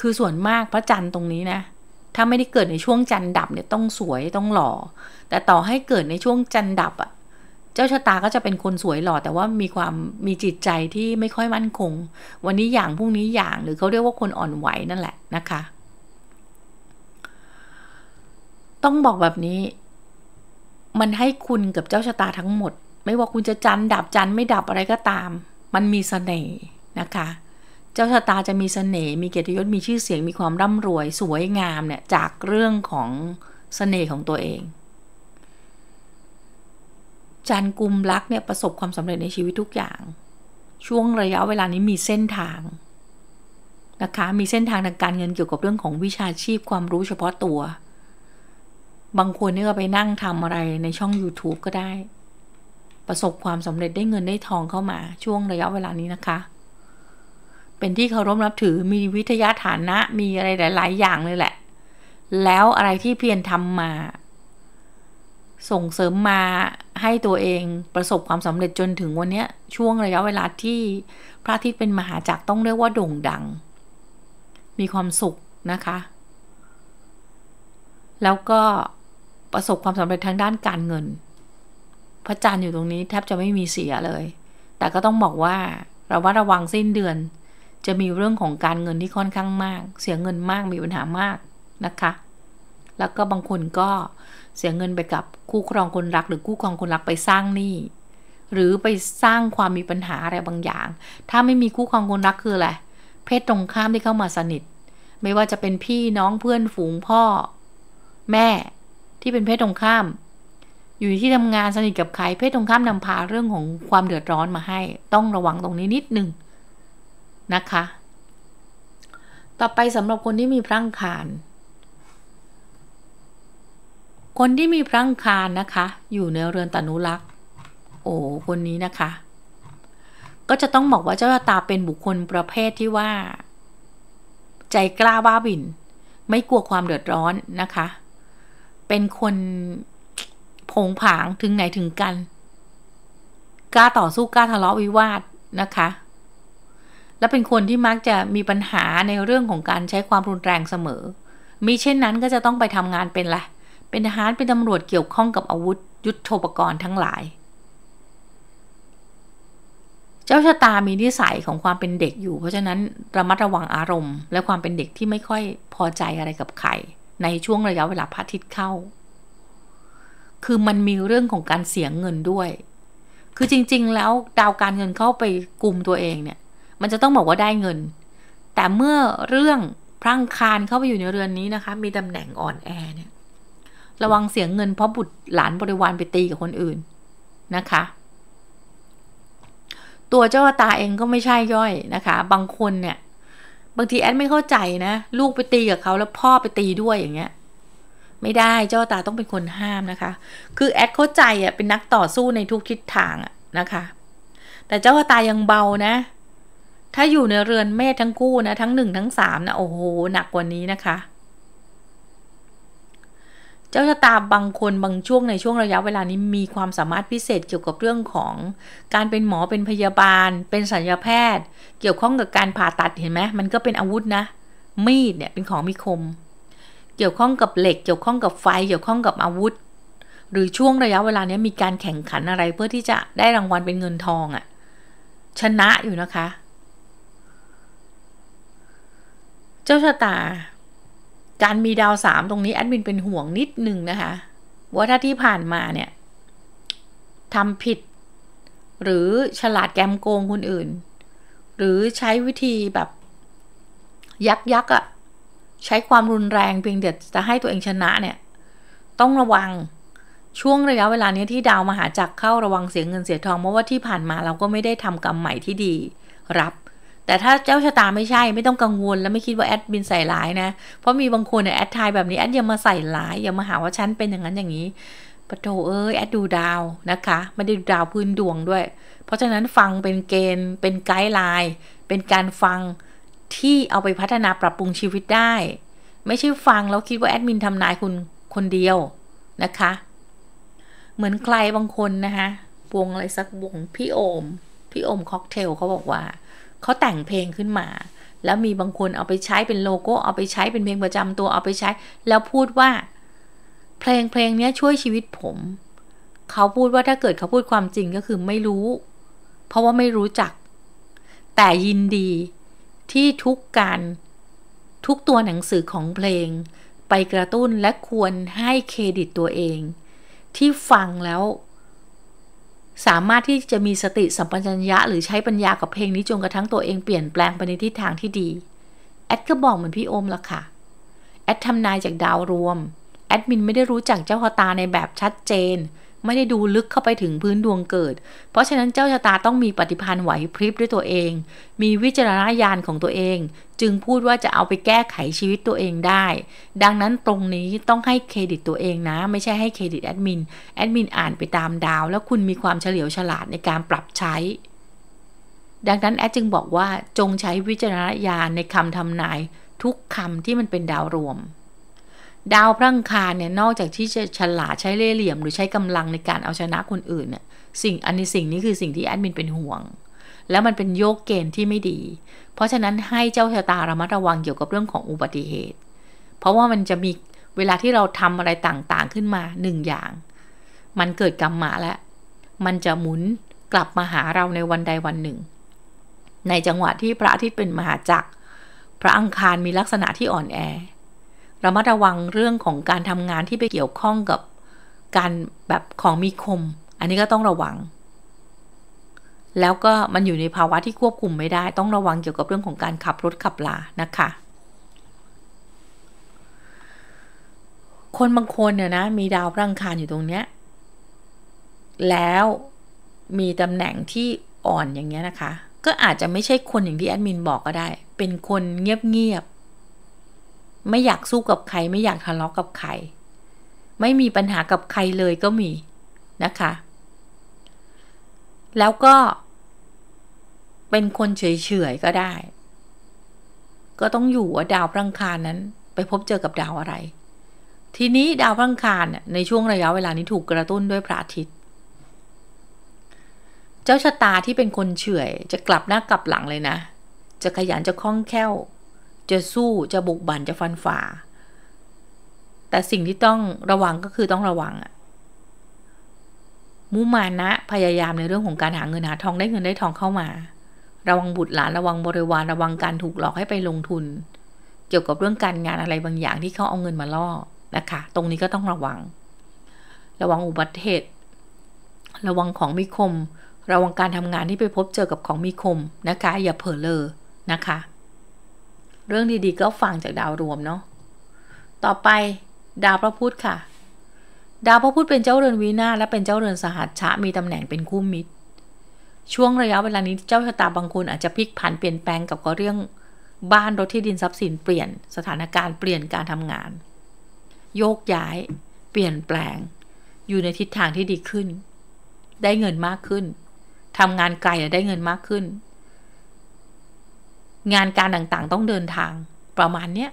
คือส่วนมากพระจันทร์ตรงนี้นะ ถ้าไม่ได้เกิดในช่วงจันทร์ดับเนี่ยต้องสวยต้องหล่อแต่ต่อให้เกิดในช่วงจันทร์ดับอะจ้าชะตาก็จะเป็นคนสวยหล่อแต่ว่ามีความมีจิตใจที่ไม่ค่อยมั่นคง วันนี้อย่างพรุ่งนี้อย่างหรือเขาเรียกว่าคนอ่อนไหวนั่นแหละ นะคะ ต้องบอกแบบนี้มันให้คุณกับเจ้าชะตาทั้งหมด ไม่ว่าคุณจะจันดับจันไม่ดับอะไรก็ตามมันมีสเสน่ห์นะคะ เจ้าชะตาจะมีสเสน่ห์มีเกียรติยศมีชื่อเสียงมีความร่ำรวยสวยงามเนี่ยจากเรื่องของสเสน่ห์ของตัวเองจันกุมรักเนี่ยประสบความสำเร็จในชีวิตทุกอย่าง ช่วงระยะเวลานี้มีเส้นทางนะคะมีเส้นทางทางการเงินเกี่ยวกับเรื่องของวิชาชีพความรู้เฉพาะตัว บางคนนี่ก็ไปนั่งทำอะไรในช่อง YouTube ก็ได้ ประสบความสำเร็จได้เงินได้ทองเข้ามา ช่วงระยะเวลานี้นะคะ เป็นที่เคารพนับถือมีวิทยาฐานะมีอะไรหลายๆอย่างเลยแหละ แล้วอะไรที่เพียรทำมาส่งเสริมมาให้ตัวเองประสบความสำเร็จจนถึงวันนี้ช่วงระยะเวลาที่พระอาทิตย์เป็นมหาจักรต้องเรียกว่าโด่งดัง มีความสุขนะคะ แล้วก็ประสบความสำเร็จทางด้านการเงิน พระจันทร์อยู่ตรงนี้แทบจะไม่มีเสียเลย แต่ก็ต้องบอกว่าเราว่าระวังสิ้นเดือน จะมีเรื่องของการเงินที่ค่อนข้างมาก เสียเงินมากมีปัญหามากนะคะ แล้วก็บางคนก็เสียเงินไปกับคู่ครองคนรัก หรือคู่ครองคนรักไปสร้างหนี้หรือไปสร้างความมีปัญหาอะไรบางอย่าง ถ้าไม่มีคู่ครองคนรักคืออะไรเพศตรงข้ามที่เข้ามาสนิท ไม่ว่าจะเป็นพี่น้องเพื่อนฝูงพ่อ แม่ที่เป็นเพศตรงข้าม อยู่ที่ทำงานสนิทกับใครเพศตรงข้ามนำพาเรื่องของความเดือดร้อนมาให้ ต้องระวังตรงนี้นิดนึงนะคะ ต่อไปสำหรับคนที่มีพรั่งคานคนที่มีพลังคารนะคะอยู่ในเรือนตนุรักษ์โอ้คนนี้นะคะ ก็จะต้องบอกว่าเจ้าตาเป็นบุคคลประเภทที่ว่า ใจกล้าบ้าบิ่นไม่กลัวความเดือดร้อนนะคะ เป็นคนผงผางถึงไหนถึงกัน กล้าต่อสู้กล้าทะเลาะวิวาทนะคะ และเป็นคนที่มักจะมีปัญหาในเรื่องของการใช้ความรุนแรงเสมอมิเช่นนั้นก็จะต้องไปทำงานเป็นแหละเป็นทหารเป็นตำรวจเกี่ยวข้องกับอาวุธยุทโธปกรณ์ทั้งหลาย เจ้าชะตามีนิสัยของความเป็นเด็กอยู่เพราะฉะนั้นระมัดระวังอารมณ์ และความเป็นเด็กที่ไม่ค่อยพอใจอะไรกับใคร ในช่วงระยะเวลาพระอาทิตย์เข้า คือมันมีเรื่องของการเสียงเงินด้วย คือจริงๆแล้วดาวการเงินเข้าไปกลุ่มตัวเองเนี่ยมันจะต้องบอกว่าได้เงิน แต่เมื่อเรื่องพรั่งคารเข้าไปอยู่ในเรือนนี้นะคะมีตำแหน่งอ่อนแอเนี่ยระวังเสียงเงินเพราะบุตรหลานบริวารไปตีกับคนอื่นนะคะ ตัวเจ้าตาเองก็ไม่ใช่ย่อยนะคะ บางคนเนี่ย บางทีแอดไม่เข้าใจนะลูกไปตีกับเขาแล้วพ่อไปตีด้วยอย่างเงี้ย ไม่ได้เจ้าตาต้องเป็นคนห้ามนะคะ คือแอดเข้าใจอ่ะเป็นนักต่อสู้ในทุกทิศทางอ่ะนะคะ แต่เจ้าตายังเบานะ ถ้าอยู่ในเรือนเมธทั้งคู่นะทั้งหนึ่งทั้งสามนะโอ้โหหนักกว่านี้นะคะเจ้าชะตาบางคนบางช่วงในช่วงระยะเวลานี้มีความสามารถพิเศษเกี่ยวกับเรื่องของการเป็นหมอเป็นพยาบาลเป็นศัลยแพทย์ เกี่ยวข้องกับการผ่าตัดเห็นไหมมันก็เป็นอาวุธนะ มีดเนี่ยเป็นของมีคม เกี่ยวข้องกับเหล็กเกี่ยวข้องกับไฟเกี่ยวข้องกับอาวุธ หรือช่วงระยะเวลานี้มีการแข่งขันอะไรเพื่อที่จะได้รางวัลเป็นเงินทองอะ่ะ ชนะอยู่นะคะ เจ้าชะตาการมีดาวสามตรงนี้แอดมินเป็นห่วงนิดหนึ่งนะคะว่า ถ้า ที่ผ่านมา เนี่ยทำผิด หรือฉลาดแกมโกงคนอื่น หรือใช้วิธีแบบยักยักอะใช้ความรุนแรงเพียงแต่จะให้ตัวเองชนะ เนี่ย ต้องระวังช่วงระยะเวลา นี้ ที่ ดาวมหา จักรเข้าระวังเสียเงินเสียทองเพราะว่าที่ผ่านมา เราก็ไม่ได้ทำกรรมใหม่ที่ดีรับแต่ถ้าเจ้าชะตาไม่ใช่ไม่ต้องกังวลและไม่คิดว่าแอดบินใส่ร้ายนะ เพราะมีบางคนเนี่ยแอดทายแบบนี้แอดยังมาใส่ร้ายยังมาหาว่าฉันเป็นอย่างนั้นอย่างนี้ปะโถเอ้ยแอดดูดาวนะคะ ไม่ได้ดูดาวพื้นดวงด้วย เพราะฉะนั้นฟังเป็นเกณฑ์เป็นไกด์ไลน์เป็นการฟังที่เอาไปพัฒนาปรับปรุงชีวิตได้ ไม่ใช่ฟังแล้วคิดว่าแอดมินทำนายคุณคนเดียวนะคะ เหมือนใครบางคนนะคะวงอะไรสักวงพี่โอมพี่โอมค็อกเทลเขาบอกว่าเขาแต่งเพลงขึ้นมา แล้วมีบางคนเอาไปใช้เป็นโลโก้เอาไปใช้เป็นเพลงประจำตัวเอาไปใช้ แล้วพูดว่าเพลงเพลงนี้ช่วยชีวิตผม เขาพูดว่าถ้าเกิดเขาพูดความจริงก็คือไม่รู้ เพราะว่าไม่รู้จัก แต่ยินดีที่ทุกการทุกตัวหนังสือของเพลง ไปกระตุ้นและควรให้เครดิตตัวเองที่ฟังแล้วสามารถที่จะมีสติสัมปชัญญะหรือใช้ปัญญากับเพลงนี้จนกระทั่งตัวเองเปลี่ยนแปลงไปในทิศทางที่ดี แอดก็บอกเหมือนพี่โอมละค่ะ แอดทำนายจากดาวรวม แอดมินไม่ได้รู้จักเจ้าคอตาในแบบชัดเจนไม่ได้ดูลึกเข้าไปถึงพื้นดวงเกิด เพราะฉะนั้นเจ้าชะตาต้องมีปฏิพันธ์ไหวพริบด้วยตัวเอง มีวิจารณญาณของตัวเอง จึงพูดว่าจะเอาไปแก้ไขชีวิตตัวเองได้ ดังนั้นตรงนี้ต้องให้เครดิตตัวเองนะ ไม่ใช่ให้เครดิตแอดมิน แอดมินอ่านไปตามดาว แล้วคุณมีความเฉลียวฉลาดในการปรับใช้ ดังนั้นแอดจึงบอกว่าจงใช้วิจารณญาณในคำทำนายทุกคำที่มันเป็นดาวรวมดาวพระอังคารเนี่ยนอกจากที่จะฉลาดใช้เล่ห์เหลี่ยม หรือใช้กำลังในการเอาชนะคนอื่นเนี่ยสิ่งอันนี้สิ่งนี้คือสิ่งที่แอดมินเป็นห่วง แล้วมันเป็นโยกเกณฑ์ที่ไม่ดี เพราะฉะนั้นให้เจ้าชะตาระมัดระวังเกี่ยวกับเรื่องของอุบัติเหตุ เพราะว่ามันจะมีเวลาที่เราทำอะไรต่างๆขึ้นมาหนึ่งอย่าง มันเกิดกรรมมาแล้วมันจะหมุนกลับมาหาเราในวันใดวันหนึ่ง ในจังหวะที่พระอาทิตย์เป็นมหาจักรพระอังคารมีลักษณะที่อ่อนแอระมัดระวังเรื่องของการทำงานที่ไปเกี่ยวข้องกับการแบบของมีคม อันนี้ก็ต้องระวัง แล้วก็มันอยู่ในภาวะที่ควบคุมไม่ได้ต้องระวังเกี่ยวกับเรื่องของการขับรถขับลานะคะ คนบางคนเนี่ยนะ มีดาวร่าังคารอยู่ตรงเนี้ยแล้วมีตำแหน่งที่อ่อนอย่างเงี้ยนะคะก็อาจจะไม่ใช่คนอย่างที่แอดมินบอกก็ได้เป็นคนเงียบไม่อยากสู้กับใครไม่อยากทะเลาะกับใคร ไม่มีปัญหากับใครเลยก็มีนะคะ แล้วก็ เป็นคนเฉยๆก็ได้ ก็ต้องอยู่ว่าดาวพลังคารนั้น ไปพบเจอกับดาวอะไร ทีนี้ดาวพลังคารในช่วงระยะเวลานี้ถูกกระตุ้นด้วยพระอาทิตย์เจ้าชะตาที่เป็นคนเฉยจะกลับหน้ากลับหลังเลยนะ จะขยันจะคล่องแคล่วจะสู้จะบุกบั่นจะฟันฝ่า แต่สิ่งที่ต้องระวังก็คือต้องระวังอะมุมานะพยายามในเรื่องของการหาเงินหาทองได้เงินได้ทองเข้ามา ระวังบุตรหลานระวังบริวารระวังการถูกหลอกให้ไปลงทุน เกี่ยวกับเรื่องการงานอะไรบางอย่างที่เขาเอาเงินมาล่อ นะคะ ตรงนี้ก็ต้องระวัง ระวังอุบัติเหตุ ระวังของมีคม ระวังการทำงานที่ไปพบเจอกับของมีคมนะคะ อย่าเผลอเลยนะคะเรื่องดีๆก็ฟังจากดาวรวมเนาะ ต่อไป ดาวพระพุธค่ะ ดาวพระพุธเป็นเจ้าเรือนวีนาและเป็นเจ้าเรือนสหัสชะ มีตำแหน่งเป็นคู่มิตร ช่วงระยะเวลานี้เจ้าชะตาบางคนอาจจะพลิกผันเปลี่ยนแปลงกับก็เรื่อง บ้านรถที่ดินทรัพย์สินเปลี่ยนสถานการณ์เปลี่ยนการทำงานโยกย้ายเปลี่ยนแปลง อยู่ในทิศทางที่ดีขึ้น ได้เงินมากขึ้นทำงานไกละได้เงินมากขึ้นงานการต่างๆต้องเดินทางประมาณ เนี้ย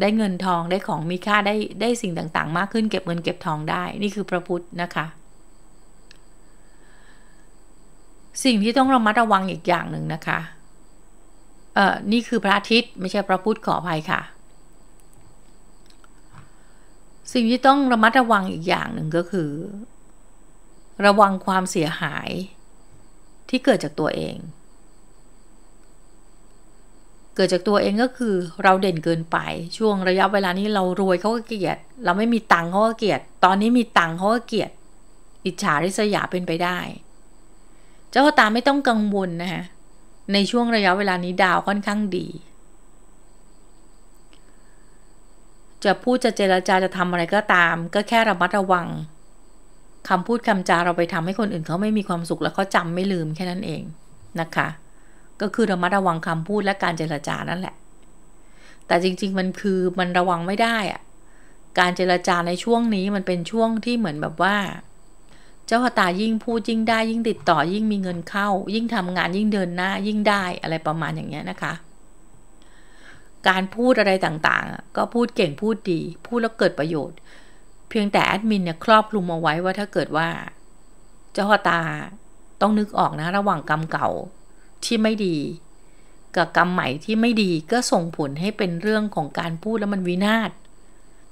ได้เงินทองได้ของมีค่า ได้ได้สิ่งต่างๆ มากขึ้นเก็บเงินเก็บทองได้นี่คือพระพุทธนะคะสิ่งที่ต้องระมัดระวังอีกอย่างหนึ่งนะคะเอ่อนี่คือพระอาทิตย์ไม่ใช่พระพุทธขออภัยค่ะ สิ่งที่ต้องระมัดระวังอีกอย่างหนึ่งก็คือ ระวังความเสียหายที่เกิดจากตัวเองเกิดจากตัวเองก็คือเราเด่นเกินไปช่วงระยะเวลานี้เรารวยเขาก็เกลียดเราไม่มีตังเขาก็เกลียดตอนนี้มีตังเขาก็เกลียดอิจฉาริษยาเป็นไปได้ เจ้าตาไม่ต้องกังวลนะคะในช่วงระยะเวลานี้ดาวค่อนข้างดี จะพูดจะเจราจาจะทำอะไรก็ตาม ก็แค่ระมัดระวังคำพูดคำจาเราไปทำให้คนอื่นเขาไม่มีความสุขแล้วเขาจำไม่ลืมแค่นั้นเองนะคะก็คือระมัดระวังคำพูดและการเจรจานั่นแหละ แต่จริงๆมันคือมันระวังไม่ได้อะการเจรจาในช่วงนี้มันเป็นช่วงที่เหมือนแบบว่า เจ้าตายิ่งพูดยิ่งได้ยิ่งติดต่อยิ่งมีเงินเข้า ยิ่งทำงานยิ่งเดินหน้ายิ่งได้อะไรประมาณอย่างเงี้ยนะคะ การพูดอะไรต่างๆ ก็พูดเก่งพูดดี พูดแล้วเกิดประโยชน์ เพียงแต่แอดมินเนี่ยครอบคลุมเอาไว้ว่าถ้าเกิดว่า เจ้าตาต้องนึกออกนะระหว่างกรรมเก่าที่ไม่ดี กับกรรมใหม่ที่ไม่ดีก็ส่งผลให้เป็นเรื่องของการพูดแล้วมันวินาศ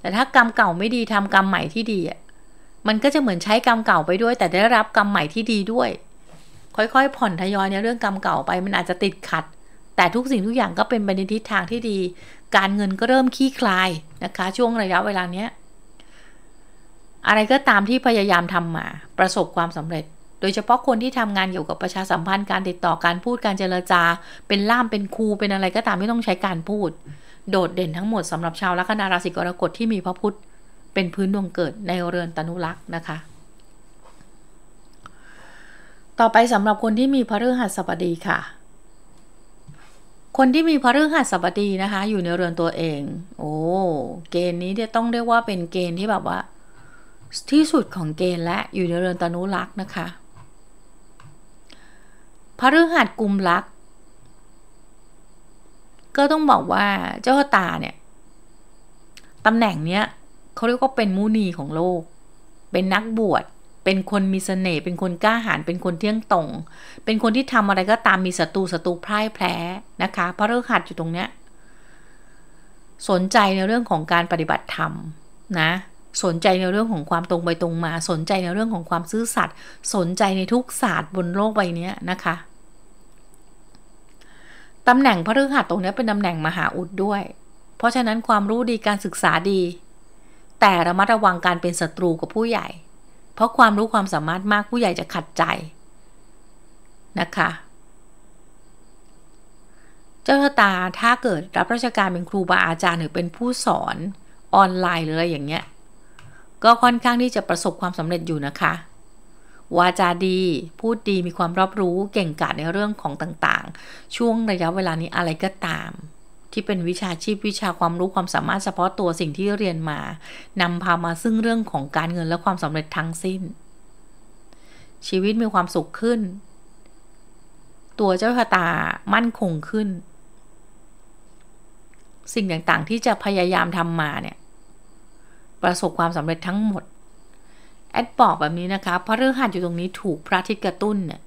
แต่ถ้ากรรมเก่าไม่ดีทำกรรมใหม่ที่ดีอ่ะมันก็จะเหมือนใช้กรรม เก่าไปด้วย แต่ได้รับกรรมใหม่ที่ดีด้วย ค่อยๆ ผ่อนทยอยเนี่ยเรื่อง กรรมเก่าไปมันอาจจะติดขัด แต่ทุกสิ่งทุกอย่างก็เป็นไปในทิศทางที่ดี การเงินก็เริ่มคลี่คลายนะคะช่วงระยะเวลาเนี้ยอะไรก็ตามที่พยายามทำมาประสบความสำเร็จโดยเฉพาะคนที่ทำงานเกี่ยวกับประชาสัมพันธ์การติดต่อการพูดการเจรจาเป็นล่ามเป็นครูเป็นอะไรก็ตามไม่ต้องใช้การพูด โดดเด่นทั้งหมดสำหรับชาวลัคนาราศีกรกฎที่มีพระพุธเป็นพื้นดวงเกิดในเรือนตนุรักษ์นะคะ ต่อไปสำหรับคนที่มีพระฤหัสบดีค่ะ คนที่มีพระฤหัสบดีนะคะ อยู่ในเรือนตัวเอง โอ้เกณฑ์นี้จะต้องเรียกว่าเป็นเกณฑ์ที่แบบว่า ที่สุดของเกณฑ์และอยู่ในเรือนตนุรักษ์นะคะพฤหัสกุมลัก ก็ต้องบอกว่าเจ้าตาเนี่ยตำแหน่งเนี้ยเขาเรียกว่าเป็นมูนีของโลก เป็นนักบวชเป็นคนมีเสน่ห์เป็นคนกล้าหาญเป็นคนเที่ยงตรงเป็นคนที่ทำอะไรก็ตามมีศัตรูศัตรูพ่าย แพ้นะคะพระฤหัสอยู่ตรงเนี้ยสนใจในเรื่องของการปฏิบัติธรรมนะสนใจในเรื่องของความตรงไปตรงมา สนใจในเรื่องของความซื่อสัตย์ สนใจในทุกศาสตร์บนโลกใบนี้นะคะ ตำแหน่งพระฤหัสตรงนี้เป็นตำแหน่งมหาอุดด้วย เพราะฉะนั้นความรู้ดีการศึกษาดี แต่ระมัดระวังการเป็นศัตรูกับผู้ใหญ่ เพราะความรู้ความสามารถมากผู้ใหญ่จะขัดใจนะคะ เจ้าชะตาถ้าเกิดรับราชการเป็นครูบาอาจารย์หรือเป็นผู้สอนออนไลน์หรืออะไรอย่างเงี้ยก็ค่อนข้างที่จะประสบความสำเร็จอยู่นะคะ วาจาดี พูดดี มีความรอบรู้ เก่งกาจในเรื่องของต่าง ๆ ช่วงระยะเวลานี้อะไรก็ตาม ที่เป็นวิชาชีพวิชาความรู้ความสามารถเฉพาะตัวสิ่งที่เรียนมานำพามาซึ่งเรื่องของการเงินและความสำเร็จทั้งสิ้น ชีวิตมีความสุขขึ้น ตัวเจ้าชะตามั่นคงขึ้น สิ่งต่างๆที่จะพยายามทำมาเนี่ยประสบความสำเร็จทั้งหมด แอดบอกแบบนี้นะคะพระเรื่องหัดอยู่ตรงนี้ถูกพระอาทิตย์กระตุ้นเนี่ย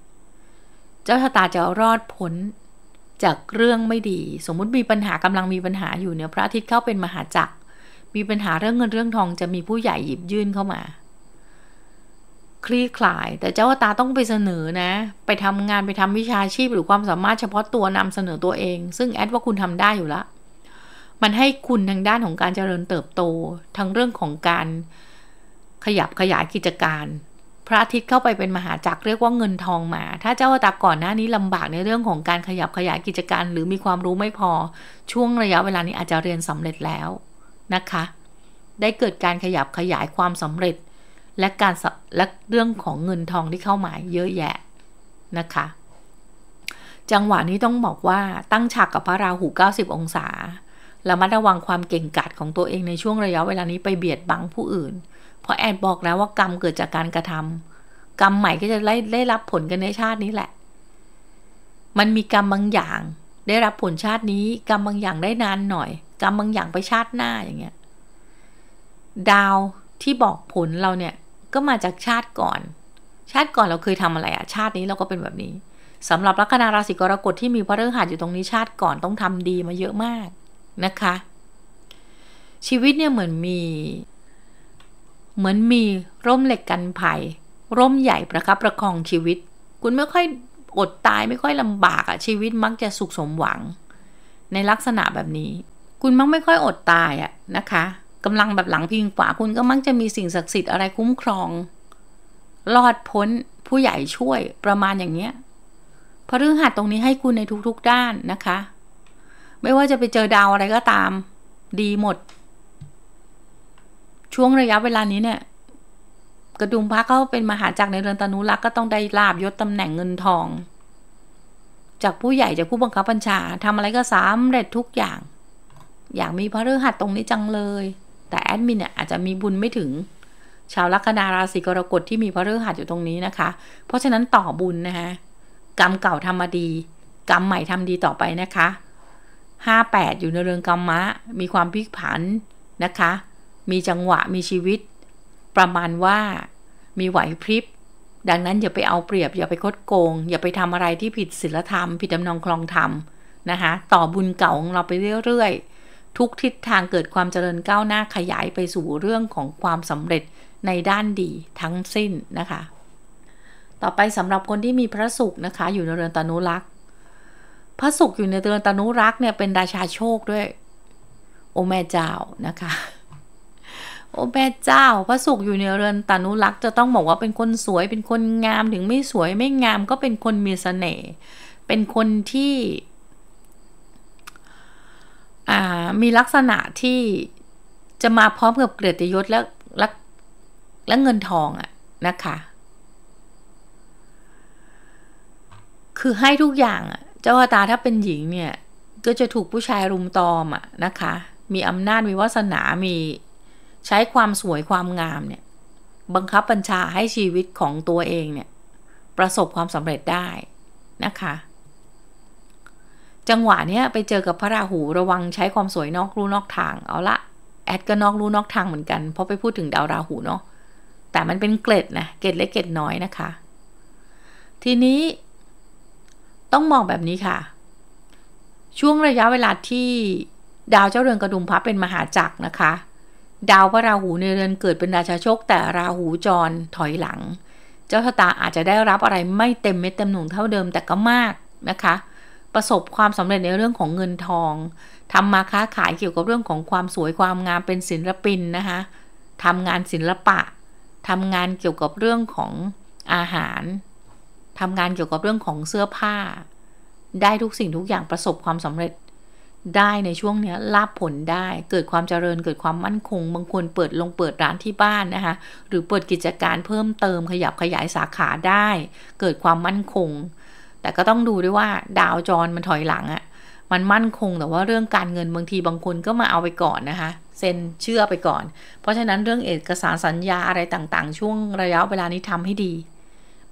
เจ้าชะตาจะรอดพ้นจากเรื่องไม่ดี สมมุติมีปัญหากำลังมีปัญหาอยู่เนี่ยพระอาทิตย์เข้าเป็นมหาจักรมีปัญหาเรื่องเงินเรื่องทอง จะมีผู้ใหญ่หยิบยื่นเข้ามา คลี่คลายแต่เจ้าตาต้องไปเสนอนะไปทำงานไปทำวิชาชีพหรือความสามารถเฉพาะตัวนำเสนอตัวเอง ซึ่งแอดว่าคุณทำได้อยู่แล้วมันให้คุณทางด้านของการเจริญเติบโต ทั้งเรื่องของการขยับขยายกิจการ พระอาทิตย์เข้าไปเป็นมหาจักรเรียกว่าเงินทองมา ถ้าเจ้าตาก่อนหน้านี้ลำบากในเรื่องของการขยับขยายกิจการ หรือมีความรู้ไม่พอ ช่วงระยะเวลานี้อาจจะเรียนสำเร็จแล้วนะคะ ได้เกิดการขยับขยายความสำเร็จ และการ และเรื่องของเงินทองที่เข้ามาเยอะแยะนะคะ จังหวะนี้ต้องบอกว่าตั้งฉากกับพระราหู90 องศาระมัดระวังความเก่งกาจของตัวเองในช่วงระยะเวลานี้ไปเบียดบังผู้อื่น เพราะแอนบอกแล้วว่ากรรมเกิดจากการกระทำ กรรมใหม่ก็จะได้ได้รับผลกันในชาตินี้แหละ มันมีกรรมบางอย่าง ได้รับผลชาตินี้กรรมบางอย่างได้นานหน่อยกรรมบางอย่างไปชาติหน้าอย่างเงี้ย ดาวที่บอกผลเราเนี่ยก็มาจากชาติก่อน ชาติก่อนเราเคยทำอะไรอะชาตินี้เราก็เป็นแบบนี้ สำหรับลัคนาราศีกรกฎที่มีพระฤหัสอยู่ตรงนี้ชาติก่อนต้องทำดีมาเยอะมากนะคะชีวิตเนี่ยเหมือนมี เหมือนมีร่มเหล็กกันภัยร่มใหญ่ประคับประคองชีวิต คุณไม่ค่อยอดตายไม่ค่อยลำบากอะชีวิตมักจะสุขสมหวัง ในลักษณะแบบนี้ คุณมักไม่ค่อยอดตายอะนะคะกำลังแบบหลังพิงขวาคุณก็มักจะมีสิ่งศักดิ์สิทธิ์อะไรคุ้มครองรอดพ้นผู้ใหญ่ช่วยประมาณอย่างเนี้ยพฤหัสตรงนี้ให้คุณในทุกๆด้านนะคะไม่ว่าจะไปเจอดาวอะไรก็ตาม ดีหมด ช่วงระยะเวลานี้เนี่ย กระดุมพระเขาเป็นมหาจักรในเรือนตนุรักษ์ก็ต้องได้ลาบยศตำแหน่งเงินทอง จากผู้ใหญ่จากผู้บังคับบัญชาทำอะไรก็สามเร็จทุกอย่าง อยากมีพระฤหัสตรงนี้จังเลย แต่แอดมินเนี่ยอาจจะมีบุญไม่ถึง ชาวลัคนาราศีกรกฎที่มีพระฤหัสอยู่ตรงนี้นะคะ เพราะฉะนั้นต่อบุญนะคะกรรมเก่าทำมาดีกรรมใหม่ทำดีต่อไปนะคะ58 อยู่ในเรือนกรรมะ มีความพลิกผันนะคะ มีจังหวะมีชีวิต ประมาณว่ามีไหวพริบดังนั้นอย่าไปเอาเปรียบ อย่าไปคดโกง อย่าไปทำอะไรที่ผิดศีลธรรม ผิดดำนองคลองธรรม นะคะ ต่อบุญเก่าของเราไปเรื่อยๆทุกทิศทางเกิดความเจริญก้าวหน้าขยายไปสู่เรื่องของความสำเร็จในด้านดีทั้งสิ้นนะคะต่อไปสำหรับคนที่มีพระสุขนะคะอยู่ในเรือนตนุรักษพระศุกร์อยู่ในเตือนตนุรักษ์เนี่ยเป็นราชาโชคด้วยโอแม่เจ้านะคะโอแม่เจ้าพระศุกร์อยู่ในเรือนตนุรักษ์จะต้องบอกว่าเป็นคนสวยเป็นคนงามถึงไม่สวยไม่งามก็เป็นคนมีเสน่ห์เป็นคนที่มีลักษณะที่ จะมาพร้อมกับเกียรติยศและและและเงินทองอะนะคะ คือให้ทุกอย่างอะจ้าวตาถ้าเป็นหญิงเนี่ยก็จะถูกผู้ชายรุมตอมอะนะคะมีอำนาจ มีวาสนา มีใช้ความสวยความงามเนี่ยบังคับบัญชาให้ชีวิตของตัวเองเนี่ยประสบความสำเร็จได้นะคะ จังหวะเนี้ยไปเจอกับพระราหูระวังใช้ความสวยนอกรูนอกทางเอาละแอดก็นอกรูนอกทางเหมือนกันเพราะไปพูดถึงดาวราหูเนาะแต่มันเป็นเกล็ดนะเกล็ดเล็กเกล็ดน้อยนะคะ ทีนี้ต้องมองแบบนี้ค่ะ ช่วงระยะเวลาที่ดาวเจ้าเรือนกระดุมพระเป็นมหาจักรนะคะ ดาวพระราหูในเรือนเกิดเป็นราชาโชคแต่ราหูจรถอยหลัง เจ้าชะตาอาจจะได้รับอะไรไม่เต็มเม็ดเต็มหน่วงเท่าเดิมแต่ก็มากนะคะประสบความสำเร็จในเรื่องของเงินทอง ทำมาค้าขายเกี่ยวกับเรื่องของความสวยความงาม เป็นศิลปินนะคะทำงานศินละปะทำงานเกี่ยวกับเรื่องของอาหารทำงานเกี่ยวกับเรื่องของเสื้อผ้า ได้ทุกสิ่งทุกอย่างประสบความสำเร็จ ได้ในช่วงนี้ลาบผลได้ เกิดความเจริญเกิดความมั่นคง บางคนเปิดลงเปิดร้านที่บ้านนะคะหรือเปิดกิจการเพิ่มเติมขยับขยายสาขาได้ เกิดความมั่นคง แต่ก็ต้องดูด้วยว่าดาวจรมันถอยหลังอ่ะมันมั่นคงแต่ว่าเรื่องการเงินบางทีบางคนก็มาเอาไปก่อนนะคะเซ็นเชื่อไปก่อน เพราะฉะนั้นเรื่องเอกสารสัญญาอะไรต่าง ๆ ช่วงระยะเวลานี้ทำให้ดี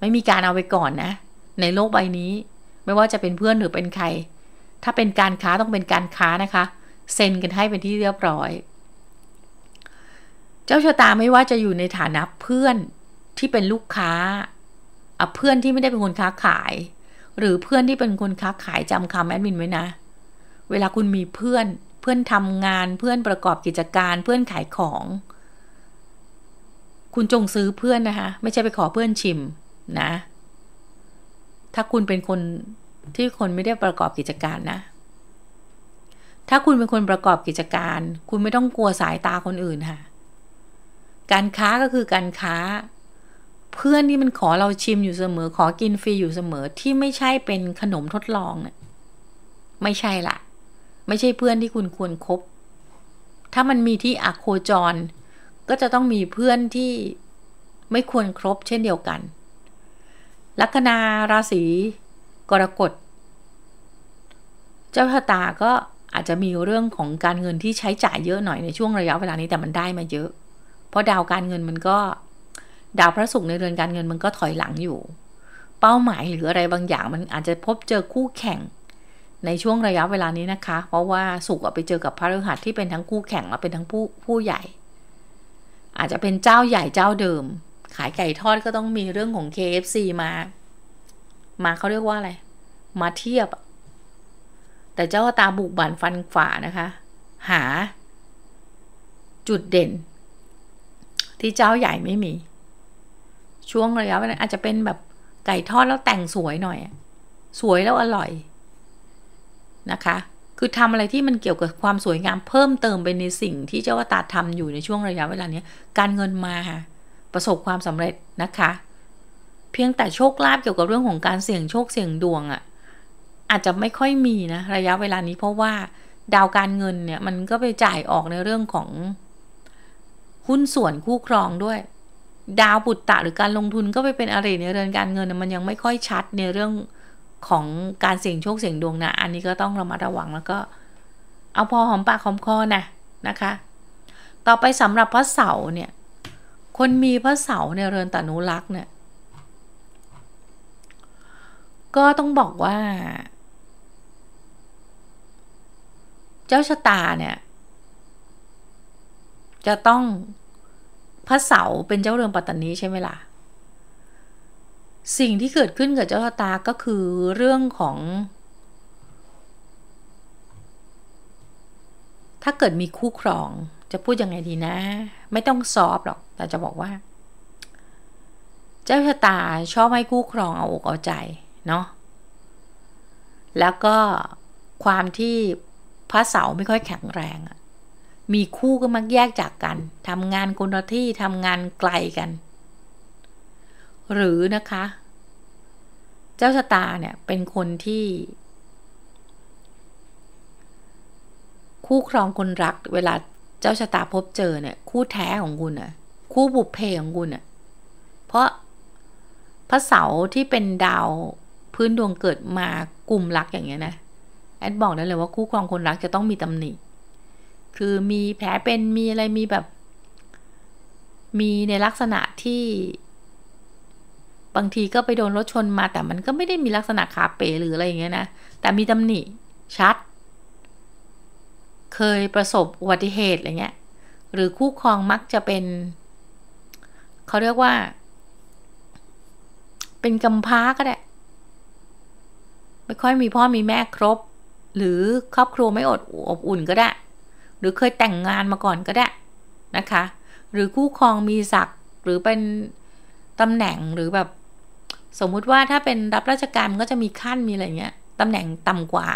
ไม่มีการเอาไปก่อนนะ ในโลกใบนี้ไม่ว่าจะเป็นเพื่อนหรือเป็นใคร ถ้าเป็นการค้าต้องเป็นการค้านะคะ เซ็นกันให้เป็นที่เรียบร้อย เจ้าชะตาไม่ว่าจะอยู่ในฐานะเพื่อนที่เป็นลูกค้าเพื่อนที่ไม่ได้เป็นคนค้าขาย หรือเพื่อนที่เป็นคนค้าขายจำคำแอดมินไว้นะ เวลาคุณมีเพื่อนเพื่อนทำงานเพื่อนประกอบกิจการเพื่อนขายของ คุณจงซื้อเพื่อนนะคะ ไม่ใช่ไปขอเพื่อนชิมนะ ถ้าคุณเป็นคนที่คนไม่ได้ประกอบกิจการนะ ถ้าคุณเป็นคนประกอบกิจการ คุณไม่ต้องกลัวสายตาคนอื่นค่ะ การค้าก็คือการค้า เพื่อนที่มันขอเราชิมอยู่เสมอ ขอกินฟรีอยู่เสมอ ที่ไม่ใช่เป็นขนมทดลองเนะไม่ใช่ละไม่ใช่เพื่อนที่คุณควรครบถ้ามันมีที่อโคจร ก็จะต้องมีเพื่อนที่ไม่ควรครบเช่นเดียวกันลัคนาราศีกรกฎ เจ้าชะตาก็อาจจะมีเรื่องของการเงินที่ใช้จ่ายเยอะหน่อยในช่วงระยะเวลานี้แต่มันได้มาเยอะ เพราะดาวการเงินมันก็ดาวพระศุกร์ในเรือนการเงินมันก็ถอยหลังอยู่ เป้าหมายหรืออะไรบางอย่างมันอาจจะพบเจอคู่แข่งในช่วงระยะเวลานี้นะคะ เพราะว่าศุกร์ไปเจอกับพระฤหัสที่เป็นทั้งคู่แข่งและเป็นทั้งผู้ผู้ใหญ่ อาจจะเป็นเจ้าใหญ่เจ้าเดิมขายไก่ทอดก็ต้องมีเรื่องของ KFC มา มาเขาเรียกว่าอะไร มาเทียบ แต่เจ้าตาบุกบันฟันฝ่านะคะ หา จุดเด่น ที่เจ้าใหญ่ไม่มี ช่วงระยะเวลาอาจจะเป็นแบบไก่ทอดแล้วแต่งสวยหน่อย สวยแล้วอร่อยนะคะ คือทำอะไรที่มันเกี่ยวกับความสวยงามเพิ่มเติมไปในสิ่งที่เจ้าตาทำอยู่ในช่วงระยะเวลานี้ การเงินมาค่ะประสบความสำเร็จนะคะ เพียงแต่โชคลาภเกี่ยวกับเรื่องของการเสี่ยงโชคเสี่ยงดวงอะ่ะอาจจะไม่ค่อยมีนะระยะเวลานี้เพราะว่าดาวการเงินเนี่ยมันก็ไปจ่ายออกในเรื่องของหุ้นส่วนคู่ครองด้วย ดาวบุตตะหรือการลงทุนก็ไปเป็นอะไรในเรื่องการเงินมันยังไม่ค่อยชัดในเรื่องของการเสี่ยงโชคเสี่ยงดวงนะอันนี้ก็ต้องระมัดระวังแล้วก็เอาพอหอมปากหอมคอนะนะคะ ต่อไปสำหรับพระเสาเนี่ยคนมีพระเสาในเรือนตานุรักษ์เนี่ย ก็ต้องบอกว่า เจ้าชะตาเนี่ย จะต้องพระเสาเป็นเจ้าเรือนปัตตานีใช่ไหมล่ะ สิ่งที่เกิดขึ้นกับเจ้าชะตาก็คือเรื่องของ ถ้าเกิดมีคู่ครองจะพูดยังไงดีนะไม่ต้องซอฟหรอกเราจะบอกว่า เจ้าชะตาชอบให้คู่ครองเอาอก เอา ใจ เนาะแล้วก็ความที่พระเสาไม่ค่อยแข็งแรงมีคู่ก็มักแยกจากกันทำงานคนละที่ทำงานไกลกัน หรือนะคะ เจ้าชะตาเนี่ย เป็นคนที่ คู่ครอง คน รักเวลาเจ้าชะตาพบเจอเนี่ย คู่แท้ของคุณอ่ะคู่บุพเพของคุณอะเพราะพระเสาที่เป็นดาวพื้นดวงเกิดมากลุ่มรักอย่างเงี้ยนะแอดบอกได้เลยว่าคู่ครองคนรักจะต้องมีตำหนิคือมีแผลเป็นมีอะไรมีแบบ มีในลักษณะที่ บางทีก็ไปโดนรถชนมาแต่มันก็ไม่ได้มีลักษณะ ขาเป๋หรือ อะไรอย่างเงี้ยนะ แต่มีตำหนิ ชัด เคยประสบอุบัติเหตุอะไรเงี้ยหรือคู่ครองมักจะเป็นเขาเรียกว่า เป็นกำพร้าก็ได้ ไม่ค่อยมีพ่อมีแม่ครบ หรือครอบครัวไม่อดอบอุ่นก็ได้ หรือเคยแต่งงานมาก่อนก็ได้นะคะ หรือคู่ครองมีศักดิ์หรือเป็นตำแหน่งหรือแบบ สมมุติว่าถ้าเป็นรับราชการมันก็จะมีขั้นมีอะไรเงี้ยตำแหน่งต่ำกว่า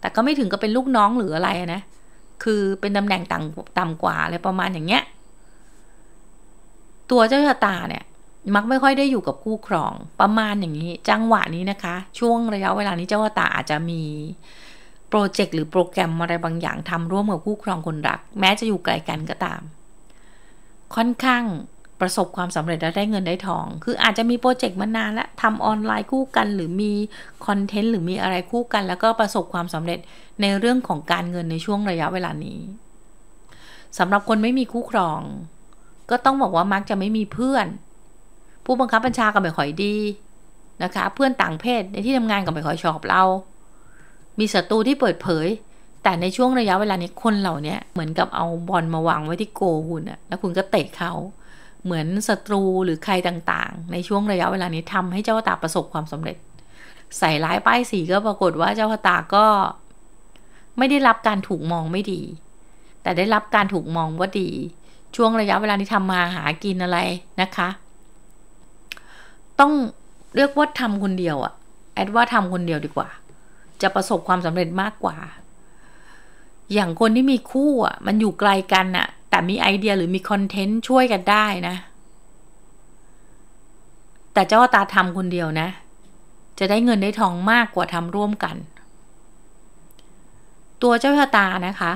แต่ก็ไม่ถึงกับเป็นลูกน้องหรืออะไรนะคือเป็นตำแหน่งต่ำต่ำกว่าอะไรประมาณอย่างเงี้ยตัวเจ้าชะตาเนี่ยมักไม่ค่อยได้อยู่กับคู่ครอง ประมาณอย่างนี้ จังหวะนี้นะคะ ช่วงระยะเวลานี้เจ้าตาอาจจะมีโปรเจกต์หรือโปรแกรมอะไรบางอย่างทำร่วมกับคู่ครองคนรัก แม้จะอยู่ไกลกันก็ตาม ค่อนข้างประสบความสำเร็จและได้เงินได้ทอง คืออาจจะมีโปรเจกต์มานานและทำออนไลน์คู่กัน หรือมีคอนเทนต์หรือมีอะไรคู่กัน แล้วก็ประสบความสำเร็จในเรื่องของการเงินในช่วงระยะเวลานี้สำหรับคนไม่มีคู่ครองก็ต้องบอกว่ามักจะไม่มีเพื่อน ผู้บังคับบัญชาก็ไม่ค่อยดีนะคะ เพื่อนต่างเพศในที่ทำงานก็ไม่ค่อยชอบเรา มีศัตรูที่เปิดเผย แต่ในช่วงระยะเวลานี้คนเหล่านี้เหมือนกับเอาบอลมาวางไว้ที่โกหุนอะแล้วคุณก็เตะเขาเหมือนศัตรูหรือใครต่างๆ ในช่วงระยะเวลานี้ทำให้เจ้าตาประสบความสำเร็จ ใส่ร้ายป้ายสีก็ปรากฏว่าเจ้าตาก็ ไม่ได้รับการถูกมองไม่ดี แต่ได้รับการถูกมองว่าดีช่วงระยะเวลาที่ทำมาหากินอะไรนะคะ ต้องเรียกว่าทำคนเดียวอะแอดว่าทำคนเดียวดีกว่า จะประสบความสำเร็จมากกว่า อย่างคนที่มีคู่อะมันอยู่ไกลกันอะแต่มีไอเดียหรือมีคอนเทนต์ช่วยกันได้นะ แต่เจ้าตาทำคนเดียวนะ จะได้เงินได้ทองมากกว่าทำร่วมกัน ตัวเจ้าตานะคะ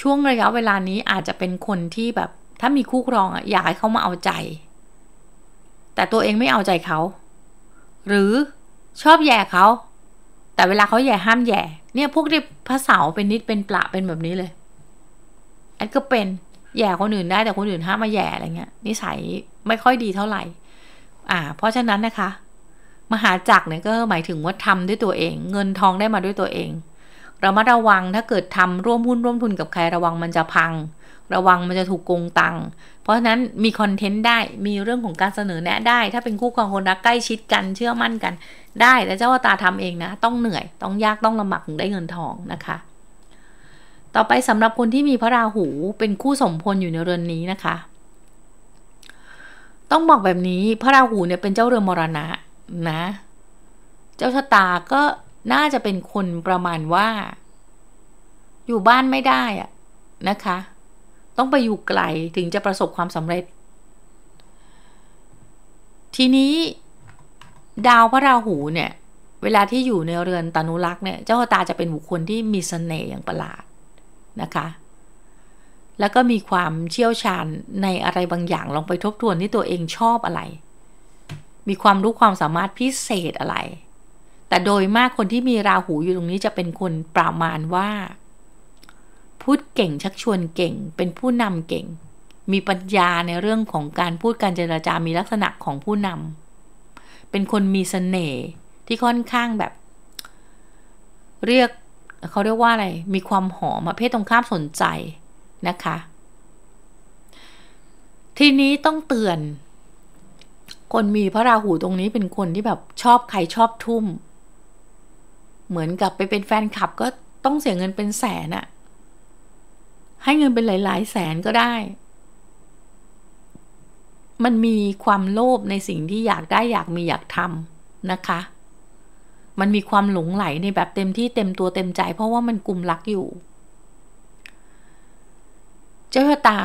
ช่วงระยะเวลานี้อาจจะเป็นคนที่แบบถ้ามีคู่ครองอ่ะอยากให้เขามาเอาใจ แต่ตัวเองไม่เอาใจเขา หรือชอบแย่เขาแต่เวลาเขาแย่ห้ามแย่ เนี่ยพวกที่ภาษาเป็นนิดเป็นปละเป็นแบบนี้เลยแอดก็เป็นแย่คนอื่นได้แต่คนอื่นห้ามมาแย่อะไรเงี้ยนิสัยไม่ค่อยดีเท่าไหร่ อ่า เพราะฉะนั้นนะคะ มหาจักรเนี่ยก็หมายถึงว่าทำด้วยตัวเองเงินทองได้มาด้วยตัวเองเรามาระวังถ้าเกิดทำร่วมหุ้นร่วม ทุน กับใครระวังมันจะพัง ระวังมันจะถูกโกง ตังค์เพราะฉะนั้นมีคอนเทนต์ได้มีเรื่องของการเสนอแนะได้ถ้าเป็นคู่ครองคน รักใกล้ชิดกันเชื่อมั่นกันได้แต่เจ้าตาทำเองนะต้องเหนื่อย ต้องยากต้องลำบากถึงได้เงินทองนะคะต่อไปสำหรับคนที่มีพระราหูเป็นคู่สมพลอยู่ในเรือนนี้นะคะ ต้องบอกแบบนี้พระราหูเนี่ยเป็นเจ้าเรือนมรณะนะเจ้าชะตาก็น่าจะเป็นคนประมาณว่า อยู่บ้านไม่ได้อะนะคะ ต้องไปอยู่ไกลถึงจะประสบความสำเร็จ ทีนี้ดาวพระราหูเนี่ยเวลาที่อยู่ในเรือนตานุรักษ์เนี่ยเจ้าตาจะเป็นบุคคลที่มีสเสน่ห์อย่างประหลาดนะคะแล้วก็มีความเชี่ยวชาญในอะไรบางอย่างลองไปทบทวนที่ตัวเองชอบอะไร มีความรู้ความสามารถพิเศษอะไรแต่โดยมากคนที่มีราหูอยู่ตรงนี้จะเป็นคนประมาณว่า พูดเก่งชักชวนเก่งเป็นผู้นำเก่ง มีปัญญาในเรื่องของการพูดการเจราจา มีลักษณะของผู้นำเป็นคนมีสเสน่ห์ที่ค่อนข้างแบบ เรียกเขาเรียกว่าอะไรมีความหอมเพศตรงข้ามสนใจนะคะ ทีนี้ต้องเตือน คนมีพระราหูตรงนี้เป็นคนที่แบบชอบใครชอบทุ่มเหมือนกับไปเป็นแฟนคลับก็ต้องเสียเงินเป็นแสนอะให้เงินเป็นหลายๆแสนก็ได้ มันมีความโลภในสิ่งที่อยากได้อยากมีอยากทำนะคะ มันมีความหลงไหลในแบบเต็มที่เต็มตัวเต็มใจเพราะว่ามันกลุ่มรักอยู่ เจ้าตา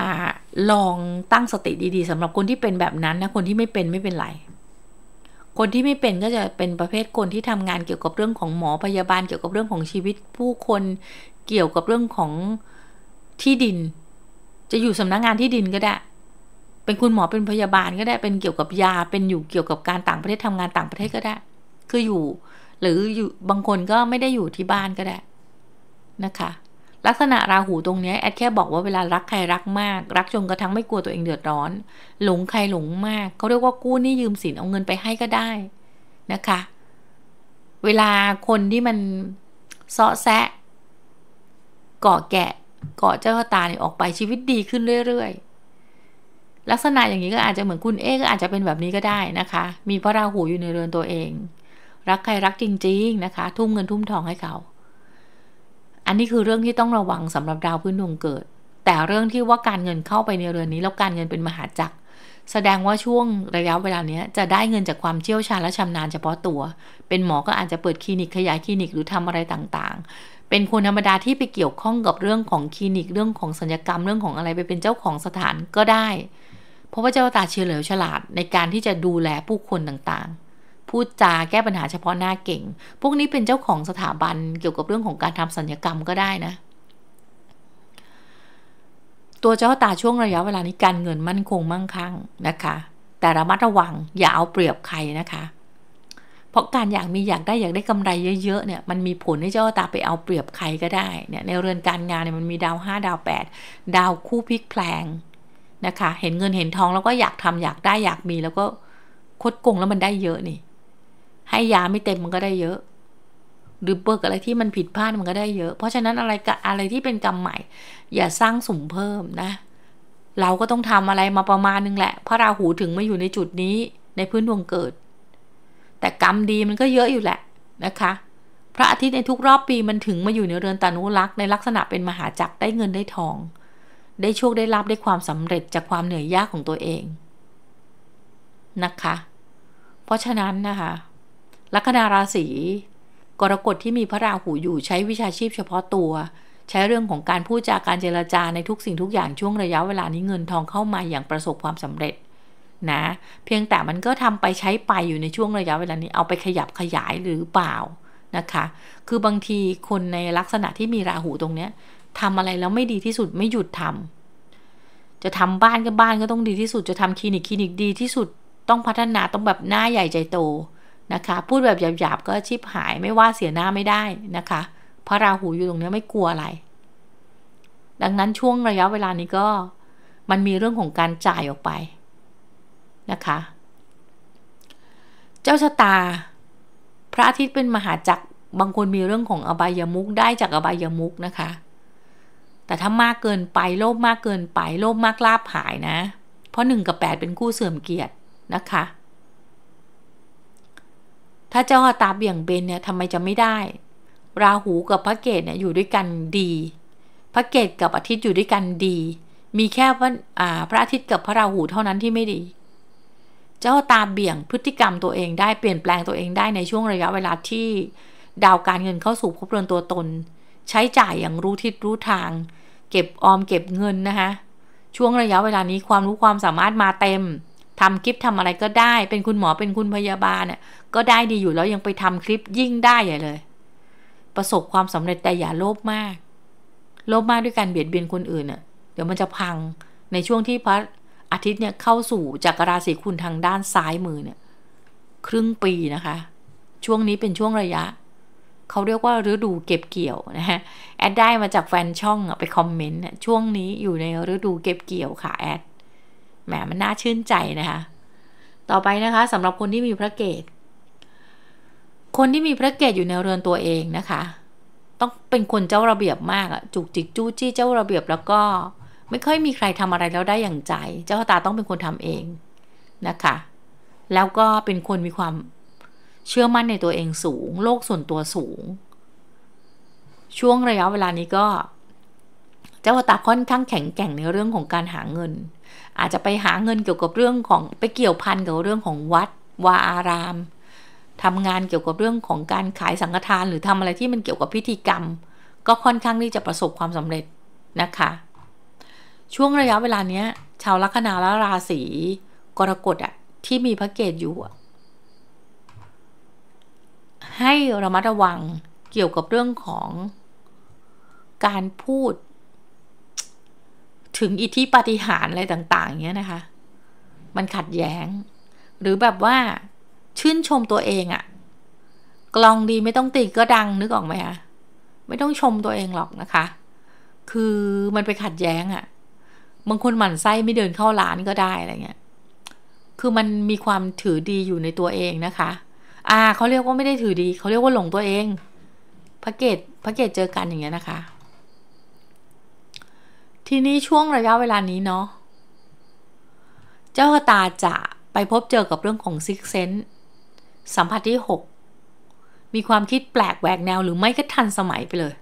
ลองตั้งสติดีๆสำหรับคนที่เป็นแบบนั้นนะคนที่ไม่เป็นไม่เป็นไรคนที่ไม่เป็นก็จะเป็นประเภทคนที่ทำงานเกี่ยวกับเรื่องของหมอพยาบาล เกี่ยวกับเรื่องของชีวิต ผู้คนเกี่ยวกับเรื่องของที่ดิน จะอยู่สำนักงงานที่ดินก็ได้ เป็นคุณหมอเป็นพยาบาลก็ได้เป็นเกี่ยวกับยา เป็นอยู่เกี่ยวกับการต่างประเทศทำงานต่างประเทศก็ได้ คืออยู่ หรืออยู่บางคนก็ไม่ได้อยู่ที่บ้านก็ได้นะคะลักษณะ ราหูตรงนี้แอดแค่บอกว่าเวลารักใครรักมาก รักจนกระทั่งไม่กลัวตัวเองเดือดร้อน หลง ใครหลงมากเขาเรียกว่ากู้นี่ยืมสินเอาเงินไปให้ก็ได้ นะคะ เวลาคนที่มันเซาะแซะก่อ แกะเกาะเจ้าตาเนี่ยออกไปชีวิตดีขึ้นเรื่อยๆลักษณะอย่างนี้ก็อาจจะเหมือน คุณเอก็อาจจะเป็นแบบนี้ก็ได้นะคะมีพระราหูอยู่ในเรือนตัวเอง รักใครรักจริงๆนะคะทุ่มเงินทุ่มทองให้เขาอันนี้คือเรื่องที่ต้องระวังสำหรับดาวพื้นดวงเกิด แต่เรื่องที่ว่าการเงินเข้าไปในเรือนนี้แล้วการเงินเป็นมหาจักร แสดงว่าช่วงระยะเวลาเนี้ยจะได้เงินจากความเชี่ยวชาญและชำนาญเฉพาะตัว เป็นหมอก็อาจจะเปิดคลินิกขยายคลินิกหรือทำอะไรต่างๆ เป็นคนธรรมดาที่ไปเกี่ยวข้องกับเรื่องของคลินิกเรื่องของสัญญกรรมเรื่องของอะไรไปเป็นเจ้าของสถานก็ได้ เพราะว่าเจ้าตาเฉลียวฉลาดในการที่จะดูแลผู้คนต่างๆพูดจาแก้ปัญหาเฉพาะหน้าเก่ง พวกนี้เป็นเจ้าของสถาบันเกี่ยวกับเรื่องของการทำสัญญกรรมก็ได้นะ ตัวเจ้าตาช่วงระยะเวลานี้การเงินมั่นคงมั่งคั่งนะคะ แต่ระมัดระวังอย่าเอาเปรียบใครนะคะ เพราะการอยากมีอยากได้อยากได้กำไรเยอะๆเนี่ย มันมีผลให้เจ้าตาไปเอาเปรียบใครก็ได้ เนี่ย ในเรือนการงานเนี่ยมันมีดาว 5 ดาว 8 ดาวคู่พลิกแพลงนะคะ เห็นเงินเห็นทองแล้วก็อยากทำอยากได้อยากมีแล้วก็คดโกงแล้วมันได้เยอะนี่ให้ยาไม่เต็มมันก็ได้เยอะ หรือเบิกอะไรที่มันผิดพลาดมันก็ได้เยอะ เพราะฉะนั้นอะไรกอะไรที่เป็นกรรมใหม่ อย่าสร้างสุ่มเพิ่มนะ เราก็ต้องทำอะไรมาประมาณนึงแหละพระราหูถึงมาอยู่ในจุดนี้ในพื้นดวงเกิด แต่กรรมดีมันก็เยอะอยู่แหละนะคะ พระอาทิตย์ในทุกรอบปีมันถึงมาอยู่ในเรือนตานุรักษ์ในลักษณะเป็นมหาจักรได้เงินได้ทอง ได้โชคได้ลาบได้ความสำเร็จจากความเหนื่อยยากของตัวเองนะคะ เพราะฉะนั้นนะคะลัคนาราศี กรกฎที่มีพระราหูอยู่ใช้วิชาชีพเฉพาะตัว ใช้เรื่องของการพูดจาการเจรจา ในทุกสิ่งทุกอย่างช่วงระยะเวลานี้เงินทองเข้ามาอย่างประสบความสำเร็จนะเพียงแต่มันก็ทำไปใช้ไปอยู่ในช่วงระยะเวลานี้เอาไปขยับขยายหรือเปล่านะคะคือบางทีคนในลักษณะที่มีราหูตรงเนี้ยทำอะไรแล้วไม่ดีที่สุดไม่หยุดทำ จะทำบ้านก็บ้านก็ต้องดีที่สุด จะทำคลินิกคลินิกดีที่สุดต้องพัฒนาต้องแบบหน้าใหญ่ใจโตนะคะ พูดแบบหยาบๆก็ชิบหายไม่ว่าเสียหน้าไม่ได้นะคะ เพราะราหูอยู่ตรงนี้ไม่กลัวอะไร ดังนั้นช่วงระยะเวลานี้ก็มันมีเรื่องของการจ่ายออกไปนะคะ เจ้าชะตา พระอาทิตย์เป็นมหาจักรบางคนมีเรื่องของอบายามุกได้จากอบายามุกนะคะ แต่ถ้ามากเกินไปโลภมากเกินไปโลภมากลาบหายนะ เพราะหนึ่งกับแปดเป็นคู่เสื่อมเกียรตินะคะถ้าเจ้าตาเบี่ยงเบนเนี่ยทำไมจะไม่ได้ ราหูกับพระเกตเนี่ยอยู่ด้วยกันดีพระเกตกับอาทิตย์อยู่ด้วยกันดี มีแค่ว่าพระอาทิตย์กับพระราหูเท่านั้นที่ไม่ดี เจ้าตาเบี่ยงพฤติกรรมตัวเองได้เปลี่ยนแปลงตัวเองได้ในช่วงระยะเวลาที่ ดาวการเงินเข้าสู่ภพเรือนตัวตน ใช้จ่ายอย่างรู้ทิศรู้ทาง เก็บออมเก็บเงินนะคะช่วงระยะเวลานี้ความรู้ความสามารถมาเต็มทำคลิปทำอะไรก็ได้เป็นคุณหมอเป็นคุณพยาบาลเนี่ยก็ได้ดีอยู่แล้วยังไปทำคลิปยิ่งได้ใหญ่เลย ประสบความสำเร็จแต่อย่าโลภมาก โลภมากด้วยการเบียดเบียนคนอื่นเน่ยเดี๋ยวมันจะพังในช่วงที่พระอาทิตย์เนี่ยเข้าสู่จักรราศีคุณทางด้านซ้ายมือเนี่ยครึ่งปีนะคะ ช่วงนี้เป็นช่วงระยะเขาเรียกว่าฤดูเก็บเกี่ยวนะฮะแอดได้มาจากแฟนช่องไปคอมเมนต์ช่วงนี้อยู่ในฤดูเก็บเกี่ยวค่ะแอดแหมมันน่าชื่นใจนะคะ ต่อไปนะคะสำหรับคนที่มีพระเกตคนที่มีพระเกตอยู่ในเรือนตัวเองนะคะ ต้องเป็นคนเจ้าระเบียบมากอะจุกจิกจู้จี้เจ้าระเบียบแล้วก็ไม่ค่อยมีใครทำอะไรแล้วได้อย่างใจ เจ้าตาต้องเป็นคนทำเองนะคะ แล้วก็เป็นคนมีความเชื่อมั่นในตัวเองสูง โลกส่วนตัวสูง ช่วงระยะเวลานี้ก็ เจ้าตาค่อนข้างแข็งแกร่งในเรื่องของการหาเงินอาจจะไปหาเงินเกี่ยวกับเรื่องของไปเกี่ยวพันกับเรื่องของวัดวาอาราม ทำงานเกี่ยวกับเรื่องของการขายสังฆทาน หรือทำอะไรที่มันเกี่ยวกับพิธีกรรม ก็ค่อนข้างที่จะประสบความสำเร็จนะคะ ช่วงระยะเวลาเนี้ยชาวลัคนาและราศีกรกฎอะที่มีพระเกตอยู่ ให้ระมัดระวังเกี่ยวกับเรื่องของการพูดถึงอิทธิปฏิหารอะไรต่าง ๆเนี้ยนะคะ มันขัดแย้ง หรือแบบว่าชื่นชมตัวเองอะ กลองดีไม่ต้องตีก็ดังนึกออกไหมคะไม่ต้องชมตัวเองหรอกนะคะ คือมันไปขัดแย้งอะบางคนหมั่นไส้ไม่เดินเข้าร้านก็ได้อะไรเงี้ย คือมันมีความถือดีอยู่ในตัวเองนะคะ อ่าเขาเรียกว่าไม่ได้ถือดีเขาเรียกว่าหลงตัวเองพระเกตพระเกตเจอกันอย่างเงี้ยนะคะทีนี้ช่วงระยะเวลานี้เนาะ เจ้าตาจะไปพบเจอกับเรื่องของซิกเซนสัมผัสที่ 6 มีความคิดแปลกแหวกแนวหรือไม่ก็ทันสมัยไปเลย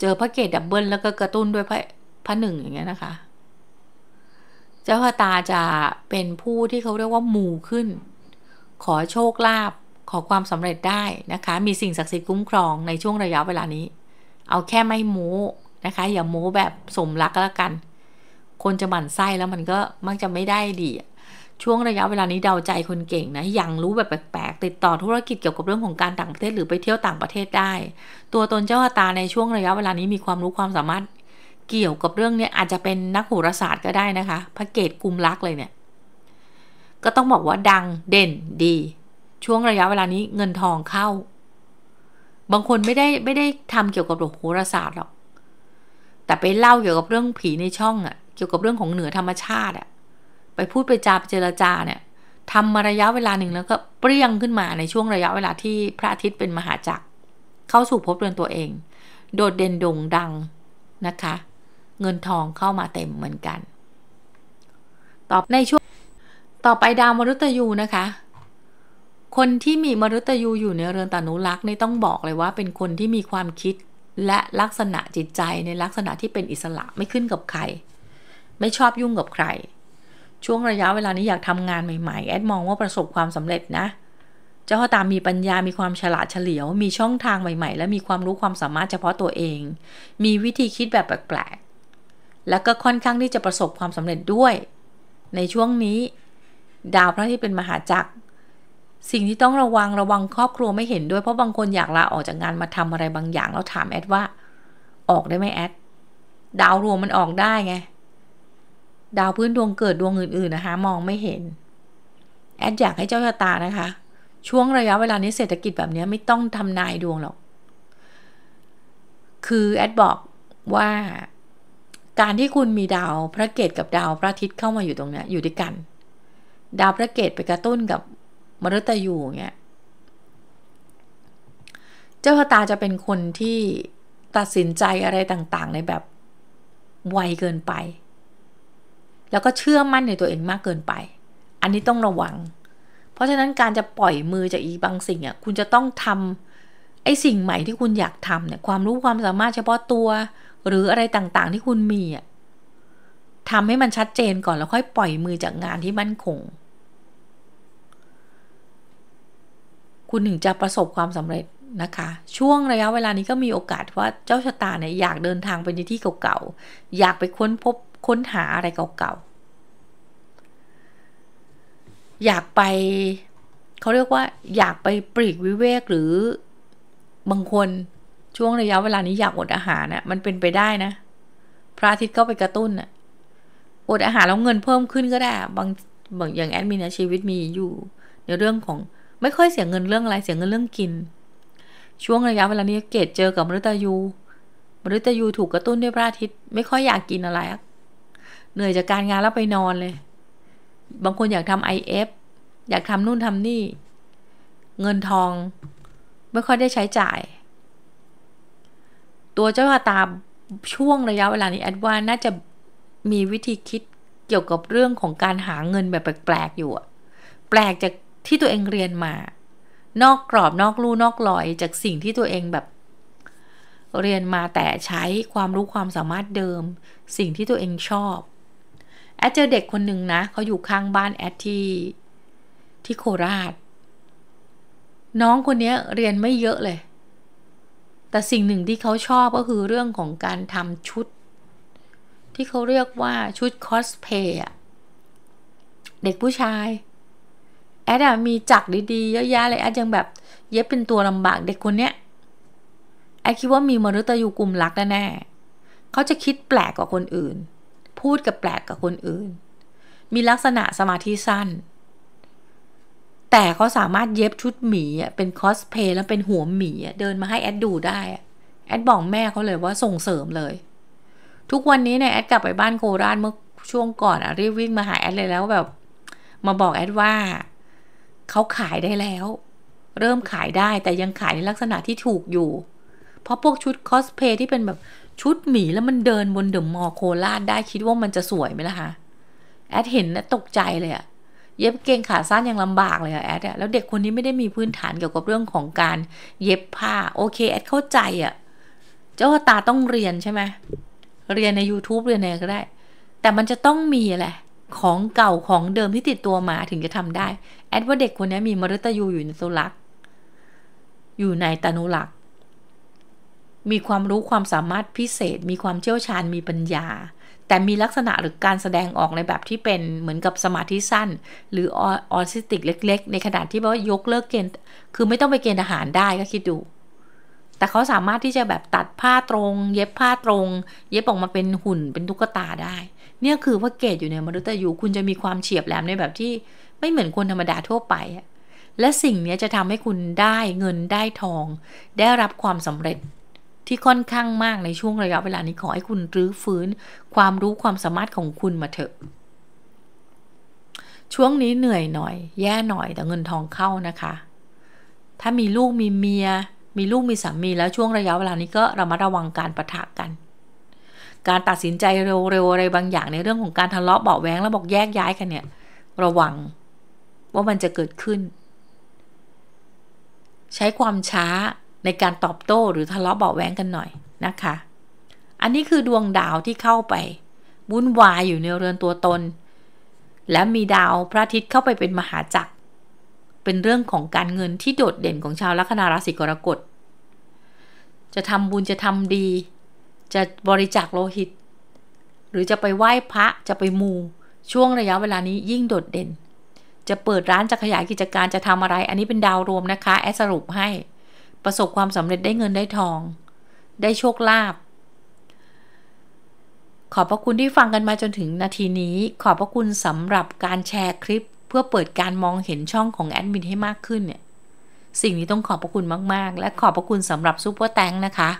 เจอพระเกตดับเบิลแล้วก็กระตุ้นด้วยพระพระหนึ่งอย่างเงี้ยนะคะ เจ้าตาจะเป็นผู้ที่เขาเรียกว่าหมูขึ้น ขอโชคลาภขอความสำเร็จได้นะคะ มีสิ่งศักดิ์สิทธิ์คุ้มครองในช่วงระยะเวลานี้ เอาแค่ไม่หมูะคะอย่าโม้แบบสมรักแล้วกัน คนจะหมั่นไส้แล้วมันก็มักจะไม่ได้ดี ช่วงระยะเวลานี้เดาใจคนเก่งนะ ยังรู้แบบแปลกๆติดต่อธุรกิจเกี่ยวกับเรื่องของการต่างประเทศหรือไปเที่ยวต่างประเทศได้ ตัวตนเจ้าตาในช่วงระยะเวลานี้มีความรู้ความสามารถ เกี่ยวกับเรื่องนี้อาจจะเป็นนักโหราศาสตร์ก็ได้นะคะ พระเกตกุมรักเลยเนี่ย ก็ต้องบอกว่าดังเด่นดี ช่วงระยะเวลานี้เงินทองเข้า บางคนไม่ได้ไม่ได้ทำเกี่ยวกับโหราศาสตร์หรอกแต่ไปเล่าเกี่ยวกับเรื่องผีในช่องอะ่ะ เกี่ยวกับเรื่องของเหนือธรรมชาติอะ่ะ ไปพูดไปจาไปเจรจาเนี่ยทำมาระยะเวลาหนึ่งแล้วก็เปรี้ยงขึ้นมาในช่วงระยะเวลาที่พระอาทิตย์เป็นมหาจักร เข้าสู่พบเรือนตัวเอง โดดเด่นโด่งดังนะคะ เงินทองเข้ามาเต็มเหมือนกันตอบในช่วงต่อไปดาวมรุตยูนะคะ คนที่มีมรุตยูอยู่ในเรือนตานุรักษ์นี่ต้องบอกเลยว่าเป็นคนที่มีความคิดและลักษณะจิตใจในลักษณะที่เป็นอิสระไม่ขึ้นกับใคร ไม่ชอบยุ่งกับใคร ช่วงระยะเวลานี้อยากทำงานใหม่ ๆ แอดมองว่าประสบความสำเร็จนะ เจ้าตามมีปัญญา มีความฉลาดเฉลียว มีช่องทางใหม่ๆ และมีความรู้ความสามารถเฉพาะตัวเอง มีวิธีคิดแบบแปลกๆและก็ค่อนข้างที่จะประสบความสำเร็จด้วย ในช่วงนี้ ดาวพระที่เป็นมหาจักรสิ่งที่ต้องระวังระวังครอบครัวไม่เห็น ด้วยเพราะบางคนอยากลาออกจากงานมาทำอะไรบางอย่างแล้วถามแอด ว่า ออกได้ไหมแอด ดาวรวมมันออกได้ไง ดาวพื้นดวงเกิดดวงอื่นๆนะคะมองไม่เห็น แอดอยากให้เจ้าชะตานะคะ ช่วงระยะเวลานี้เศรษฐกิจแบบนี้ไม่ต้องทำนายดวงหรอก คือแอดบอกว่า การที่คุณมีดาวพระเกตกับดาวพระอาทิตย์เข้ามาอยู่ตรงนี้อยู่ด้วยกัน ดาวพระเกตไปกระตุ้นกับมฤตยูเนี่ยเจ้าพตาจะเป็นคนที่ตัดสินใจอะไรต่างๆ ในแบบไวเกินไป แล้วก็เชื่อมั่นในตัวเองมากเกินไป อันนี้ต้องระวัง เพราะฉะนั้นการจะปล่อยมือจากอีบางสิ่งอ่ะ คุณจะต้องทำไอ้สิ่งใหม่ที่คุณอยากทำเนี่ย ความรู้ความสามารถเฉพาะตัว หรืออะไรต่างๆที่คุณมีอ่ะทำให้มันชัดเจนก่อนแล้วค่อยปล่อยมือจากงานที่มั่นคงคุณถึงจะประสบความสำเร็จ นะคะ ช่วงระยะเวลานี้ก็มีโอกาสว่าเจ้าชะตาเนี่ยอยากเดินทางไปในที่เก่าๆอยากไปค้นพบ ค้นหาอะไรเก่าๆอยากไปเขาเรียกว่า อยากไปปลีกวิเวกหรือบางคนช่วงระยะเวลานี้อยากอดอาหารนะ่ะมันเป็นไปได้นะ พระอาทิตย์ก็ไปกระตุ้นนะอดอาหารแล้วเงินเพิ่มขึ้นก็ได้บางอย่างแอดมินนะชีวิตมีอยู่ ในเรื่องของไม่ค่อยเสียเงินเรื่องอะไร เสียเงินเรื่องกิน ช่วงระยะเวลานี้เกตเจอกับมฤตยูมฤตยูถูกกระตุ้นด้วยพระอาทิตย์ไม่ค่อยอยากกินอะไร เหนื่อยจากการงานแล้วไปนอนเลยบางคนอยากทำไอเอฟอยากทำนู่นทำนี่ เงินทองไม่ค่อยได้ใช้จ่าย ตัวเจ้าตาช่วงระยะเวลานี้แอดวาาน่าจะมีวิธีคิดเกี่ยวกับเรื่องของการหาเงินแบบแปลกๆอยู่อะแปลกจากที่ตัวเองเรียนมา นอกกรอบนอกลู่นอกลอยจากสิ่งที่ตัวเองแบบ เรียนมาแต่ใช้ความรู้ความสามารถเดิม สิ่งที่ตัวเองชอบ แอดเจอเด็กคนหนึ่งนะเขาอยู่ข้างบ้าน แอดที่ที่โคราช น้องคนนี้เรียนไม่เยอะเลย แต่สิ่งหนึ่งที่เขาชอบก็คือเรื่องของการทำชุด ที่เขาเรียกว่าชุดคอสเพย์เด็กผู้ชายแอดอะมีจักดีๆเยอะแยะเลยแอดยังแบบเย็บเป็นตัวลำบากเด็กคนเนี้ยแอดคิดว่ามีมนุษย์อยู่กลุ่มรักแน่ๆเขาจะคิดแปลกกว่าคนอื่น พูดกับแปลกกับคนอื่น มีลักษณะสมาธิสั้น แต่เขาสามารถเย็บชุดหมีอะเป็นคอสเพย์แล้วเป็นหัวหมี เดินมาให้แอดดูได้แอดบอกแม่เขาเลยว่าส่งเสริมเลย ทุกวันนี้เนี่ยแอดกลับไปบ้านโคราชเมื่อช่วงก่อนอะรีบวิ่งมาหาแอดเลยแล้วแบบ มาบอกแอดว่าเขาขายได้แล้ว เริ่มขายได้แต่ยังขายในลักษณะที่ถูกอยู่ เพราะพวกชุดคอสเพย์ที่เป็นแบบชุดหมีแล้วมันเดินบนเดอะมอลโคราชได้คิดว่ามันจะสวยไหมล่ะคะแอดเห็นนะตกใจเลยอะเย็บเกงขาสั้นยังลำบากเลยอะแอดอะแล้วเด็กคนนี้ไม่ได้มีพื้นฐานเกี่ยวกับเรื่องของการเย็บผ้า โอเค แอดเข้าใจอะเจ้าตาต้องเรียนใช่ไหมเรียนใน YouTube เรียนอะไรก็ได้ แต่มันจะต้องมีแหละของเก่าของเดิมที่ติดตัวมาถึงจะทำได้แอดว่าเด็กคนนี้มีมฤตยูอยู่ในตุลักอยู่ในตนุลักษ์มีความรู้ความสามารถพิเศษมีความเชี่ยวชาญมีปัญญา แต่มีลักษณะหรือการแสดงออกในแบบที่เป็นเหมือนกับสมาธิสั้น หรือออซิสติกเล็กๆ ในขนาดที่ว่ายกเลิกเกณฑ์คือไม่ต้องไปเกณฑ์าหารได้ก็คิดดู แต่เขาสามารถที่จะแบบตัดผ้าตรง เย็บผ้าตรง เย็บออกมาเป็นหุ่นเป็นตุ๊กตาได้เนี่ยคือว่าเกตอยู่ในมนุษย์ยูคุณจะมีความเฉียบแหลมในแบบที่ไม่เหมือนคนธรรมดาทั่วไป และสิ่งนี้จะทำให้คุณได้เงินได้ทอง ได้รับความสำเร็จที่ค่อนข้างมากในช่วงระยะเวลานี้ขอให้คุณรื้อฟื้นความรู้ความสามารถของคุณมาเถอะ ช่วงนี้เหนื่อยหน่อย แย่หน่อยแต่เงินทองเข้านะคะ ถ้ามีลูกมีเมีย มีลูกมีสามีแล้วช่วงระยะเวลานี้ก็ระมัดระวังการประทะกันการตัดสินใจเร็วๆอะไรบางอย่างในเรื่องของการทะเลาะเบาแหวงแล้วบอกแยกย้ายกันเนี่ยระวังว่ามันจะเกิดขึ้น ใช้ความช้าในการตอบโต้หรือทะเลาะเบาแหวงกันหน่อยนะคะ อันนี้คือดวงดาวที่เข้าไปวุ่นวายอยู่ในเรือนตัวตน และมีดาวพระอาทิตย์เข้าไปเป็นมหาจักร เป็นเรื่องของการเงินที่โดดเด่นของชาวลัคนาราศีกรกฎจะทำบุญจะทำดีจะบริจาคโลหิตหรือจะไปไหว้พระจะไปมู ช่วงระยะเวลานี้ยิ่งโดดเด่น จะเปิดร้านจะขยายกิจการจะทำอะไร อันนี้เป็นดาวรวมนะคะ แอสรุปให้ประสบความสำเร็จได้เงินได้ทอง ได้โชคลาภขอบพระคุณที่ฟังกันมาจนถึงนาทีนี้ ขอบพระคุณสำหรับการแชร์คลิป เพื่อเปิดการมองเห็นช่องของแอดมินให้มากขึ้นเนี่ยสิ่งนี้ต้องขอบพระคุณมากๆ และขอบพระคุณสำหรับซุปเปอร์แตงนะคะ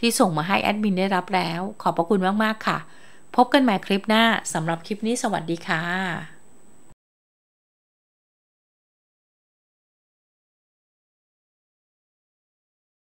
ที่ส่งมาให้แอดมินได้รับแล้ว ขอบพระคุณมาก ๆ ค่ะ พบกันใหม่คลิปหน้าสำหรับคลิปนี้สวัสดีค่ะ